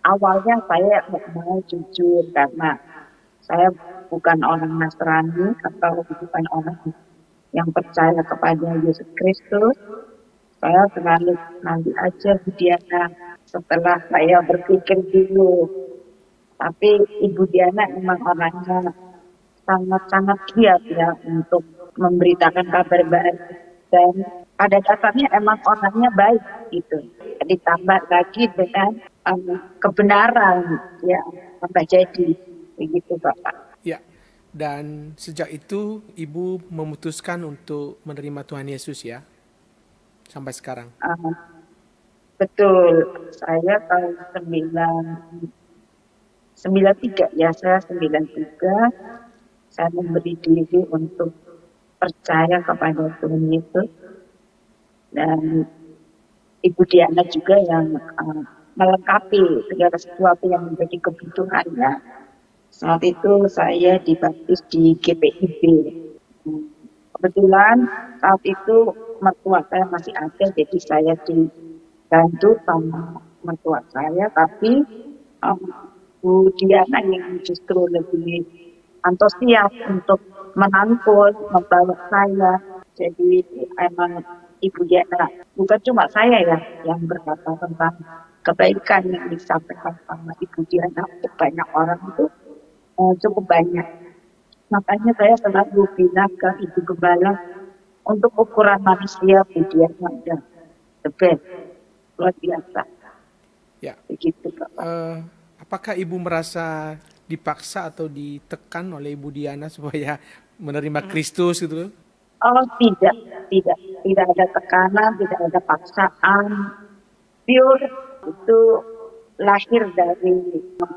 Awalnya saya nggak mau jujur karena saya bukan orang Nasrani atau bukan orang yang percaya kepada Yesus Kristus, saya selalu nanti aja Bu Diana setelah saya berpikir dulu. Tapi Ibu Diana memang orangnya sangat-sangat giat ya untuk memberitakan kabar baik dan pada dasarnya emang orangnya baik gitu. Ditambah lagi dengan um, kebenaran ya apa jadi begitu Bapak. Dan sejak itu ibu memutuskan untuk menerima Tuhan Yesus ya, sampai sekarang. Uh, betul, saya tahun sembilan sembilan tiga ya, saya 93, saya memberi diri untuk percaya kepada Tuhan Yesus. Dan Ibu Diana juga yang uh, melengkapi segala sesuatu yang menjadi kebutuhannya saat itu saya dibaptis di GPIB. Kebetulan saat itu mertua saya masih ada, jadi saya dibantu sama mertua saya. Tapi um, Bu Diana yang justru lebih antusias untuk menangkut, membawa saya. Jadi emang Ibu Diana, bukan cuma saya ya yang berkata tentang kebaikan yang disampaikan sama Ibu Diana untuk banyak orang itu uh, cukup banyak. Makanya saya telah berpindah ke Ibu Gembala untuk ukuran manusia media Sabda. The Luar biasa. Ya. Begitu, Pak. Uh, apakah Ibu merasa dipaksa atau ditekan oleh Ibu Diana supaya menerima hmm. Kristus gitu? Oh tidak, tidak, tidak ada tekanan, tidak ada paksaan. Pure itu lahir dari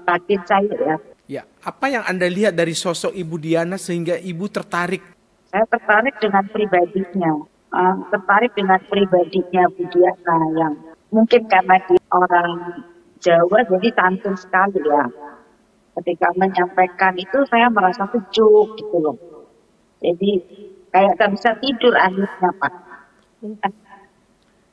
batin saya ya, Ya, apa yang Anda lihat dari sosok Ibu Diana sehingga Ibu tertarik? Saya tertarik dengan pribadinya, uh, tertarik dengan pribadinya Bu Diana yang mungkin karena dia orang Jawa jadi santun sekali ya. Ketika menyampaikan itu saya merasa sejuk gitu loh. Jadi kayak gak bisa tidur akhirnya Pak.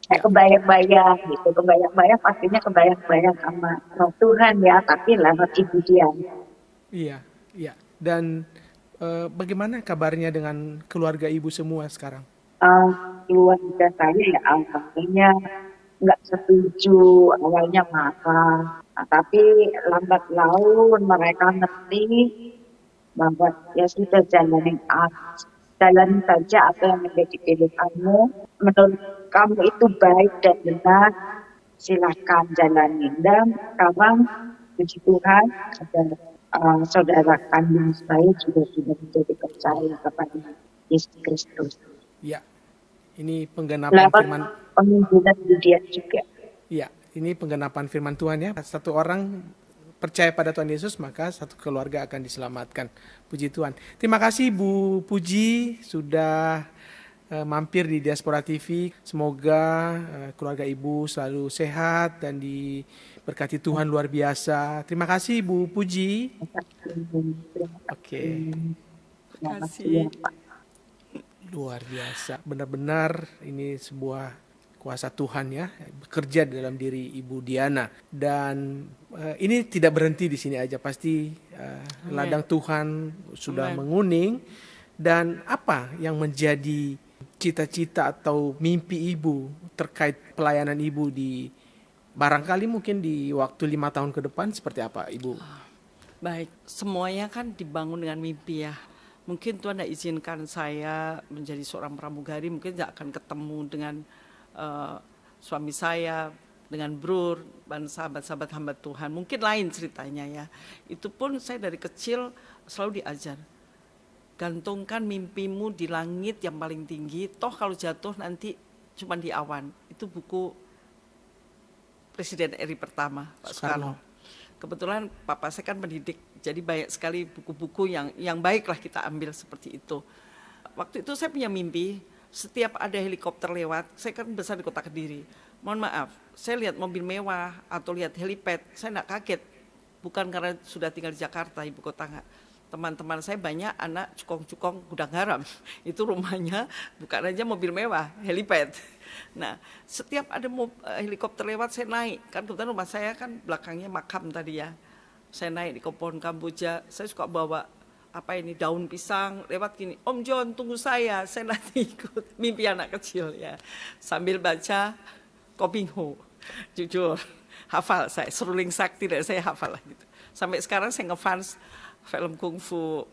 Kayak kebayang-bayang gitu, kebayang-bayang pastinya kebayang-bayang sama roh Tuhan ya, tapi lewat ibu Diana. Iya, iya. Dan uh, bagaimana kabarnya dengan keluarga ibu semua sekarang? Uh, keluarga saya ya awalnya nggak setuju, awalnya marah. Nah, tapi lambat laun mereka ngerti bahwa ya sudah jalanin jalan saja apa yang menjadi pilihanmu. Menurut kamu itu baik dan benar, silahkan jalanin. Dan sekarang puji Tuhan ada uh, saudara kandung saya juga sudah menjadi percaya kepada Yesus Kristus. Ya, ini penggenapan Lapan firman. Penghiburan di dia juga. Ya, ini penggenapan firman Tuhan ya. Satu orang percaya pada Tuhan Yesus maka satu keluarga akan diselamatkan. Puji Tuhan. Terima kasih Bu Puji sudah eh, mampir di Diaspora TV. Semoga eh, keluarga Ibu selalu sehat dan di Berkati Tuhan luar biasa. Terima kasih Bu Puji. Oke. Terima kasih. Luar biasa. Benar-benar ini sebuah kuasa Tuhan ya bekerja dalam diri Ibu Diana dan uh, ini tidak berhenti di sini aja pasti uh, ladang Tuhan sudah Amen. menguning dan apa yang menjadi cita-cita atau mimpi Ibu terkait pelayanan Ibu di barangkali mungkin di waktu lima tahun ke depan seperti apa Ibu? Ah, baik, semuanya kan dibangun dengan mimpi ya. Mungkin Tuhan tidak izinkan saya menjadi seorang pramugari, mungkin tidak akan ketemu dengan uh, suami saya, dengan Brur, dan sahabat-sahabat hamba Tuhan. Mungkin lain ceritanya ya. Itu pun saya dari kecil selalu diajar. Gantungkan mimpimu di langit yang paling tinggi, toh kalau jatuh nanti cuma di awan. Itu buku Presiden RI pertama Pak Soekarno. Kebetulan papa saya kan pendidik, jadi banyak sekali buku-buku yang yang baiklah kita ambil seperti itu. Waktu itu saya punya mimpi setiap ada helikopter lewat, saya kan besar di kota Kediri. Mohon maaf, saya lihat mobil mewah atau lihat helipad, saya tidak kaget. Bukan karena sudah tinggal di Jakarta, ibu kota enggak teman-teman saya banyak anak cukong-cukong gudang garam. Itu rumahnya bukan aja mobil mewah, helipad. Nah, setiap ada eh, helikopter lewat saya naik. Kan kebetulan rumah saya kan belakangnya makam tadi ya. Saya naik di kebun Kamboja, saya suka bawa apa ini daun pisang lewat gini Om John tunggu saya saya nanti ikut mimpi anak kecil ya sambil baca Kopingho jujur hafal saya seruling sakti dan saya hafal gitu sampai sekarang saya ngefans film kungfu uh,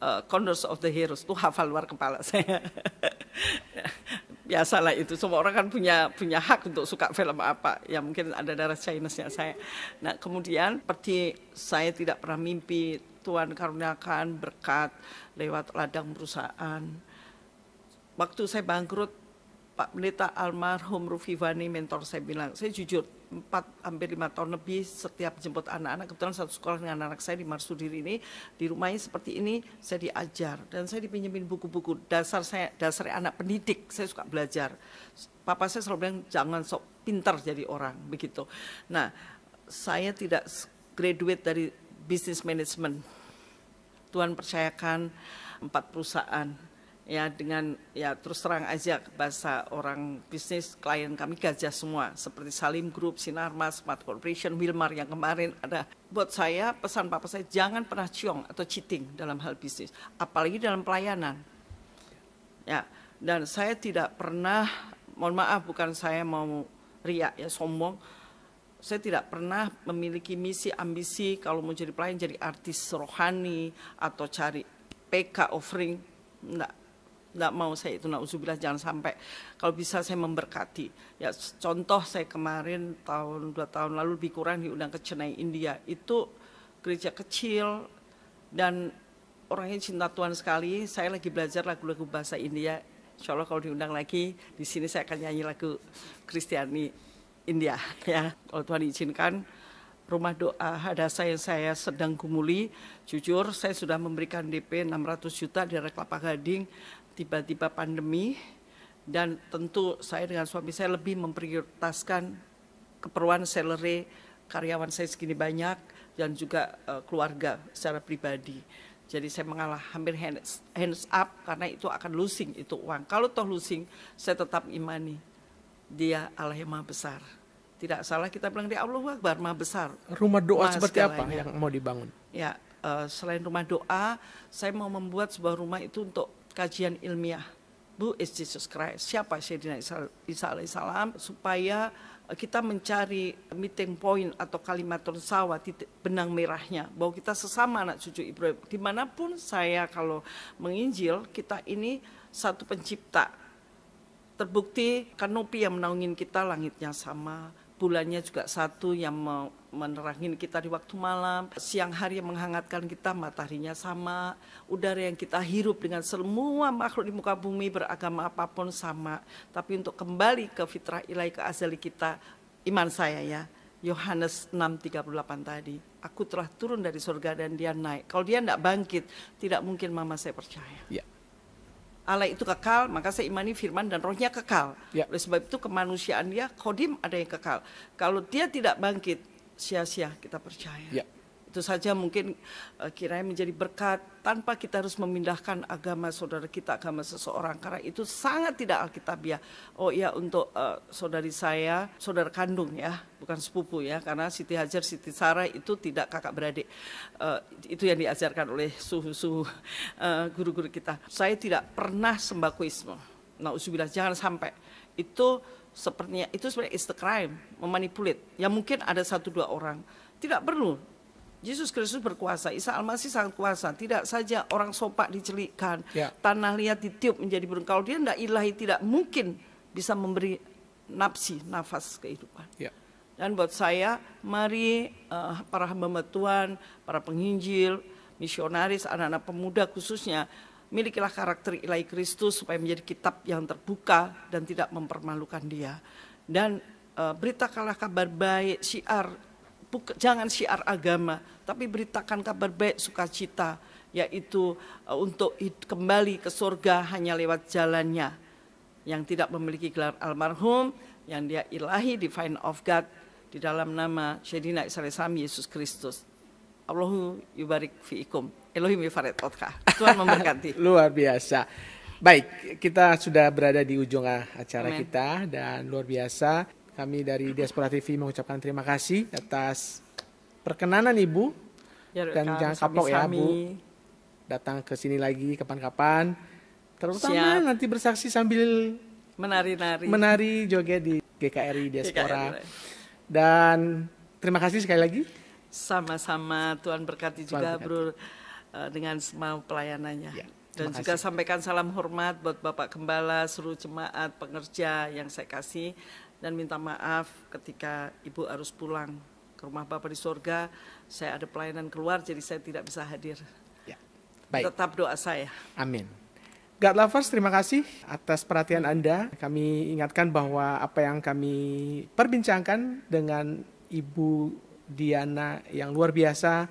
eh, Condors of the Heroes tuh hafal luar kepala saya. Biasalah itu, semua orang kan punya punya hak untuk suka film apa. Ya mungkin ada darah Chinese-nya saya. Nah, kemudian seperti saya tidak pernah mimpi Tuhan karuniakan berkat lewat ladang perusahaan. Waktu saya bangkrut Pak Pendeta almarhum Rufi Vani mentor saya bilang, saya jujur 4 hampir 5 tahun lebih setiap jemput anak-anak kebetulan satu sekolah dengan anak saya di Marsudir ini di rumahnya seperti ini saya diajar dan saya dipinjemin buku-buku dasar saya dasar anak pendidik saya suka belajar papa saya selalu bilang jangan sok pintar jadi orang begitu nah saya tidak graduate dari business management Tuhan percayakan empat perusahaan ya dengan ya terus terang aja bahasa orang bisnis klien kami gajah semua seperti Salim Group, Sinarma, Smart Corporation, Wilmar yang kemarin ada buat saya pesan papa saya jangan pernah ciong atau cheating dalam hal bisnis apalagi dalam pelayanan ya dan saya tidak pernah mohon maaf bukan saya mau riak ya sombong saya tidak pernah memiliki misi ambisi kalau mau jadi pelayan jadi artis rohani atau cari PK offering enggak tidak mau saya itu nauzubillah jangan sampai kalau bisa saya memberkati ya contoh saya kemarin tahun dua tahun lalu lebih kurang diundang ke Chennai India itu gereja kecil dan orangnya cinta Tuhan sekali saya lagi belajar lagu-lagu bahasa India Insya Allah kalau diundang lagi di sini saya akan nyanyi lagu Kristiani India ya kalau Tuhan izinkan rumah doa Hadasa yang saya sedang kumuli. Jujur, saya sudah memberikan DP 600 juta di daerah Kelapa Gading tiba-tiba pandemi dan tentu saya dengan suami saya lebih memprioritaskan keperluan salary karyawan saya segini banyak dan juga uh, keluarga secara pribadi. Jadi saya mengalah hampir hands, hands up karena itu akan losing itu uang. Kalau toh losing, saya tetap imani dia Allah yang maha besar. Tidak salah kita bilang dia Allah Akbar maha besar. Rumah doa maha seperti apa yang mau dibangun? Ya, uh, selain rumah doa, saya mau membuat sebuah rumah itu untuk kajian ilmiah. Bu is Jesus Christ? Siapa Sayyidina Isa alaihissalam? Supaya eh, kita mencari meeting point atau kalimat tersawa, titik benang merahnya. Bahwa kita sesama anak cucu Ibrahim. Dimanapun saya kalau menginjil, kita ini satu pencipta. Terbukti kanopi yang menaungin kita, langitnya sama, bulannya juga satu yang menerangin kita di waktu malam, siang hari yang menghangatkan kita, mataharinya sama, udara yang kita hirup dengan semua makhluk di muka bumi beragama apapun sama. Tapi untuk kembali ke fitrah ilahi ke azali kita, iman saya ya, Yohanes 6:38 tadi, aku telah turun dari surga dan dia naik. Kalau dia tidak bangkit, tidak mungkin mama saya percaya. Yeah. Allah itu kekal, maka saya imani firman dan rohnya kekal. Ya. Oleh sebab itu kemanusiaan dia kodim ada yang kekal. Kalau dia tidak bangkit, sia-sia kita percaya. Ya itu saja mungkin uh, kiranya menjadi berkat tanpa kita harus memindahkan agama saudara kita agama seseorang karena itu sangat tidak alkitabiah. Oh iya untuk uh, saudari saya, saudara kandung ya, bukan sepupu ya karena Siti Hajar Siti Sarah itu tidak kakak beradik. Uh, itu yang diajarkan oleh suhu-suhu guru-guru kita. Saya tidak pernah sembakuisme nah Nauzubillah jangan sampai itu sepertinya itu sebenarnya is the crime memanipulit Ya mungkin ada satu dua orang. Tidak perlu Yesus Kristus berkuasa, Isa Al-Masih sangat kuasa. Tidak saja orang sopak dicelikan, ya. tanah liat ditiup menjadi burung. Kalau dia tidak ilahi, tidak mungkin bisa memberi nafsi, nafas kehidupan. Ya. Dan buat saya, mari uh, para hamba Tuhan, para penginjil, misionaris, anak-anak pemuda khususnya, milikilah karakter ilahi Kristus supaya menjadi kitab yang terbuka dan tidak mempermalukan dia. Dan uh, beritakanlah kabar baik, syiar buka, jangan syiar agama, tapi beritakan kabar baik sukacita, yaitu e, untuk kembali ke surga hanya lewat jalannya. Yang tidak memiliki gelar almarhum, yang dia ilahi, divine of God, di dalam nama Syedina Islam Yesus Kristus. Allahu yubarik fiikum. Elohim yufaretotka. Tuhan memberkati. Luar biasa. Baik, kita sudah berada di ujung ah, acara Amen. kita dan luar biasa kami dari Diaspora TV mengucapkan terima kasih atas perkenanan Ibu. Ya, Dan jangan kapok ya Bu. Datang ke sini lagi kapan-kapan. Terutama Siap. nanti bersaksi sambil menari-nari. Menari joget di GKRI Diaspora. GKRI. Dan terima kasih sekali lagi. Sama-sama Tuhan berkati Tuhan juga berkati. Bro eh, dengan semua pelayanannya. Ya. Dan juga sampaikan salam hormat buat Bapak Gembala, seluruh jemaat pengerja yang saya kasih dan minta maaf ketika ibu harus pulang ke rumah bapak di sorga. Saya ada pelayanan keluar, jadi saya tidak bisa hadir. Ya. Baik. Tetap doa saya. Amin. God Lovers, terima kasih atas perhatian Anda. Kami ingatkan bahwa apa yang kami perbincangkan dengan Ibu Diana yang luar biasa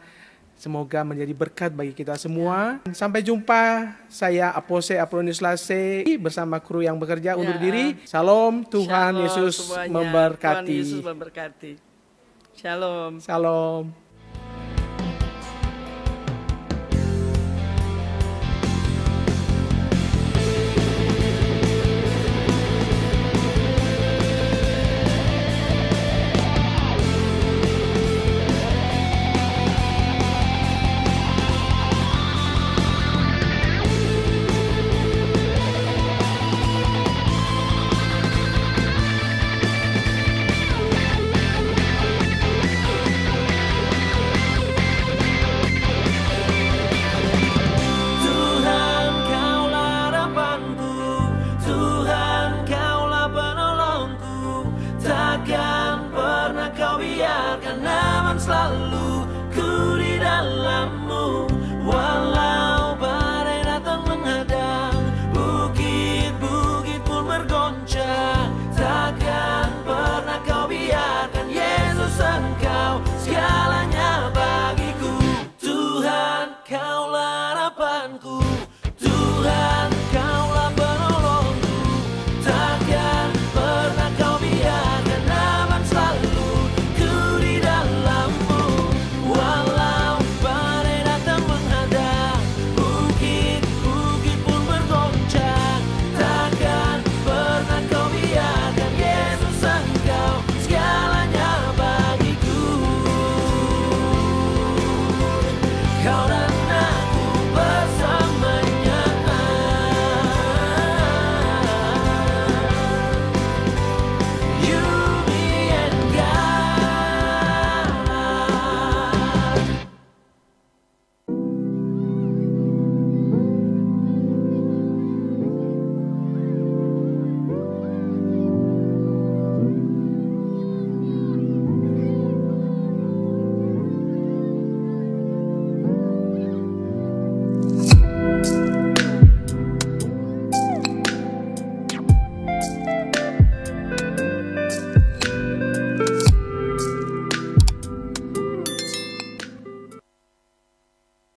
Semoga menjadi berkat bagi kita semua. Sampai jumpa. Saya Apose Apronius Lase bersama kru yang bekerja ya. undur diri. Salam Tuhan Shalom Yesus memberkati. Tuhan Yesus memberkati. Shalom. Shalom.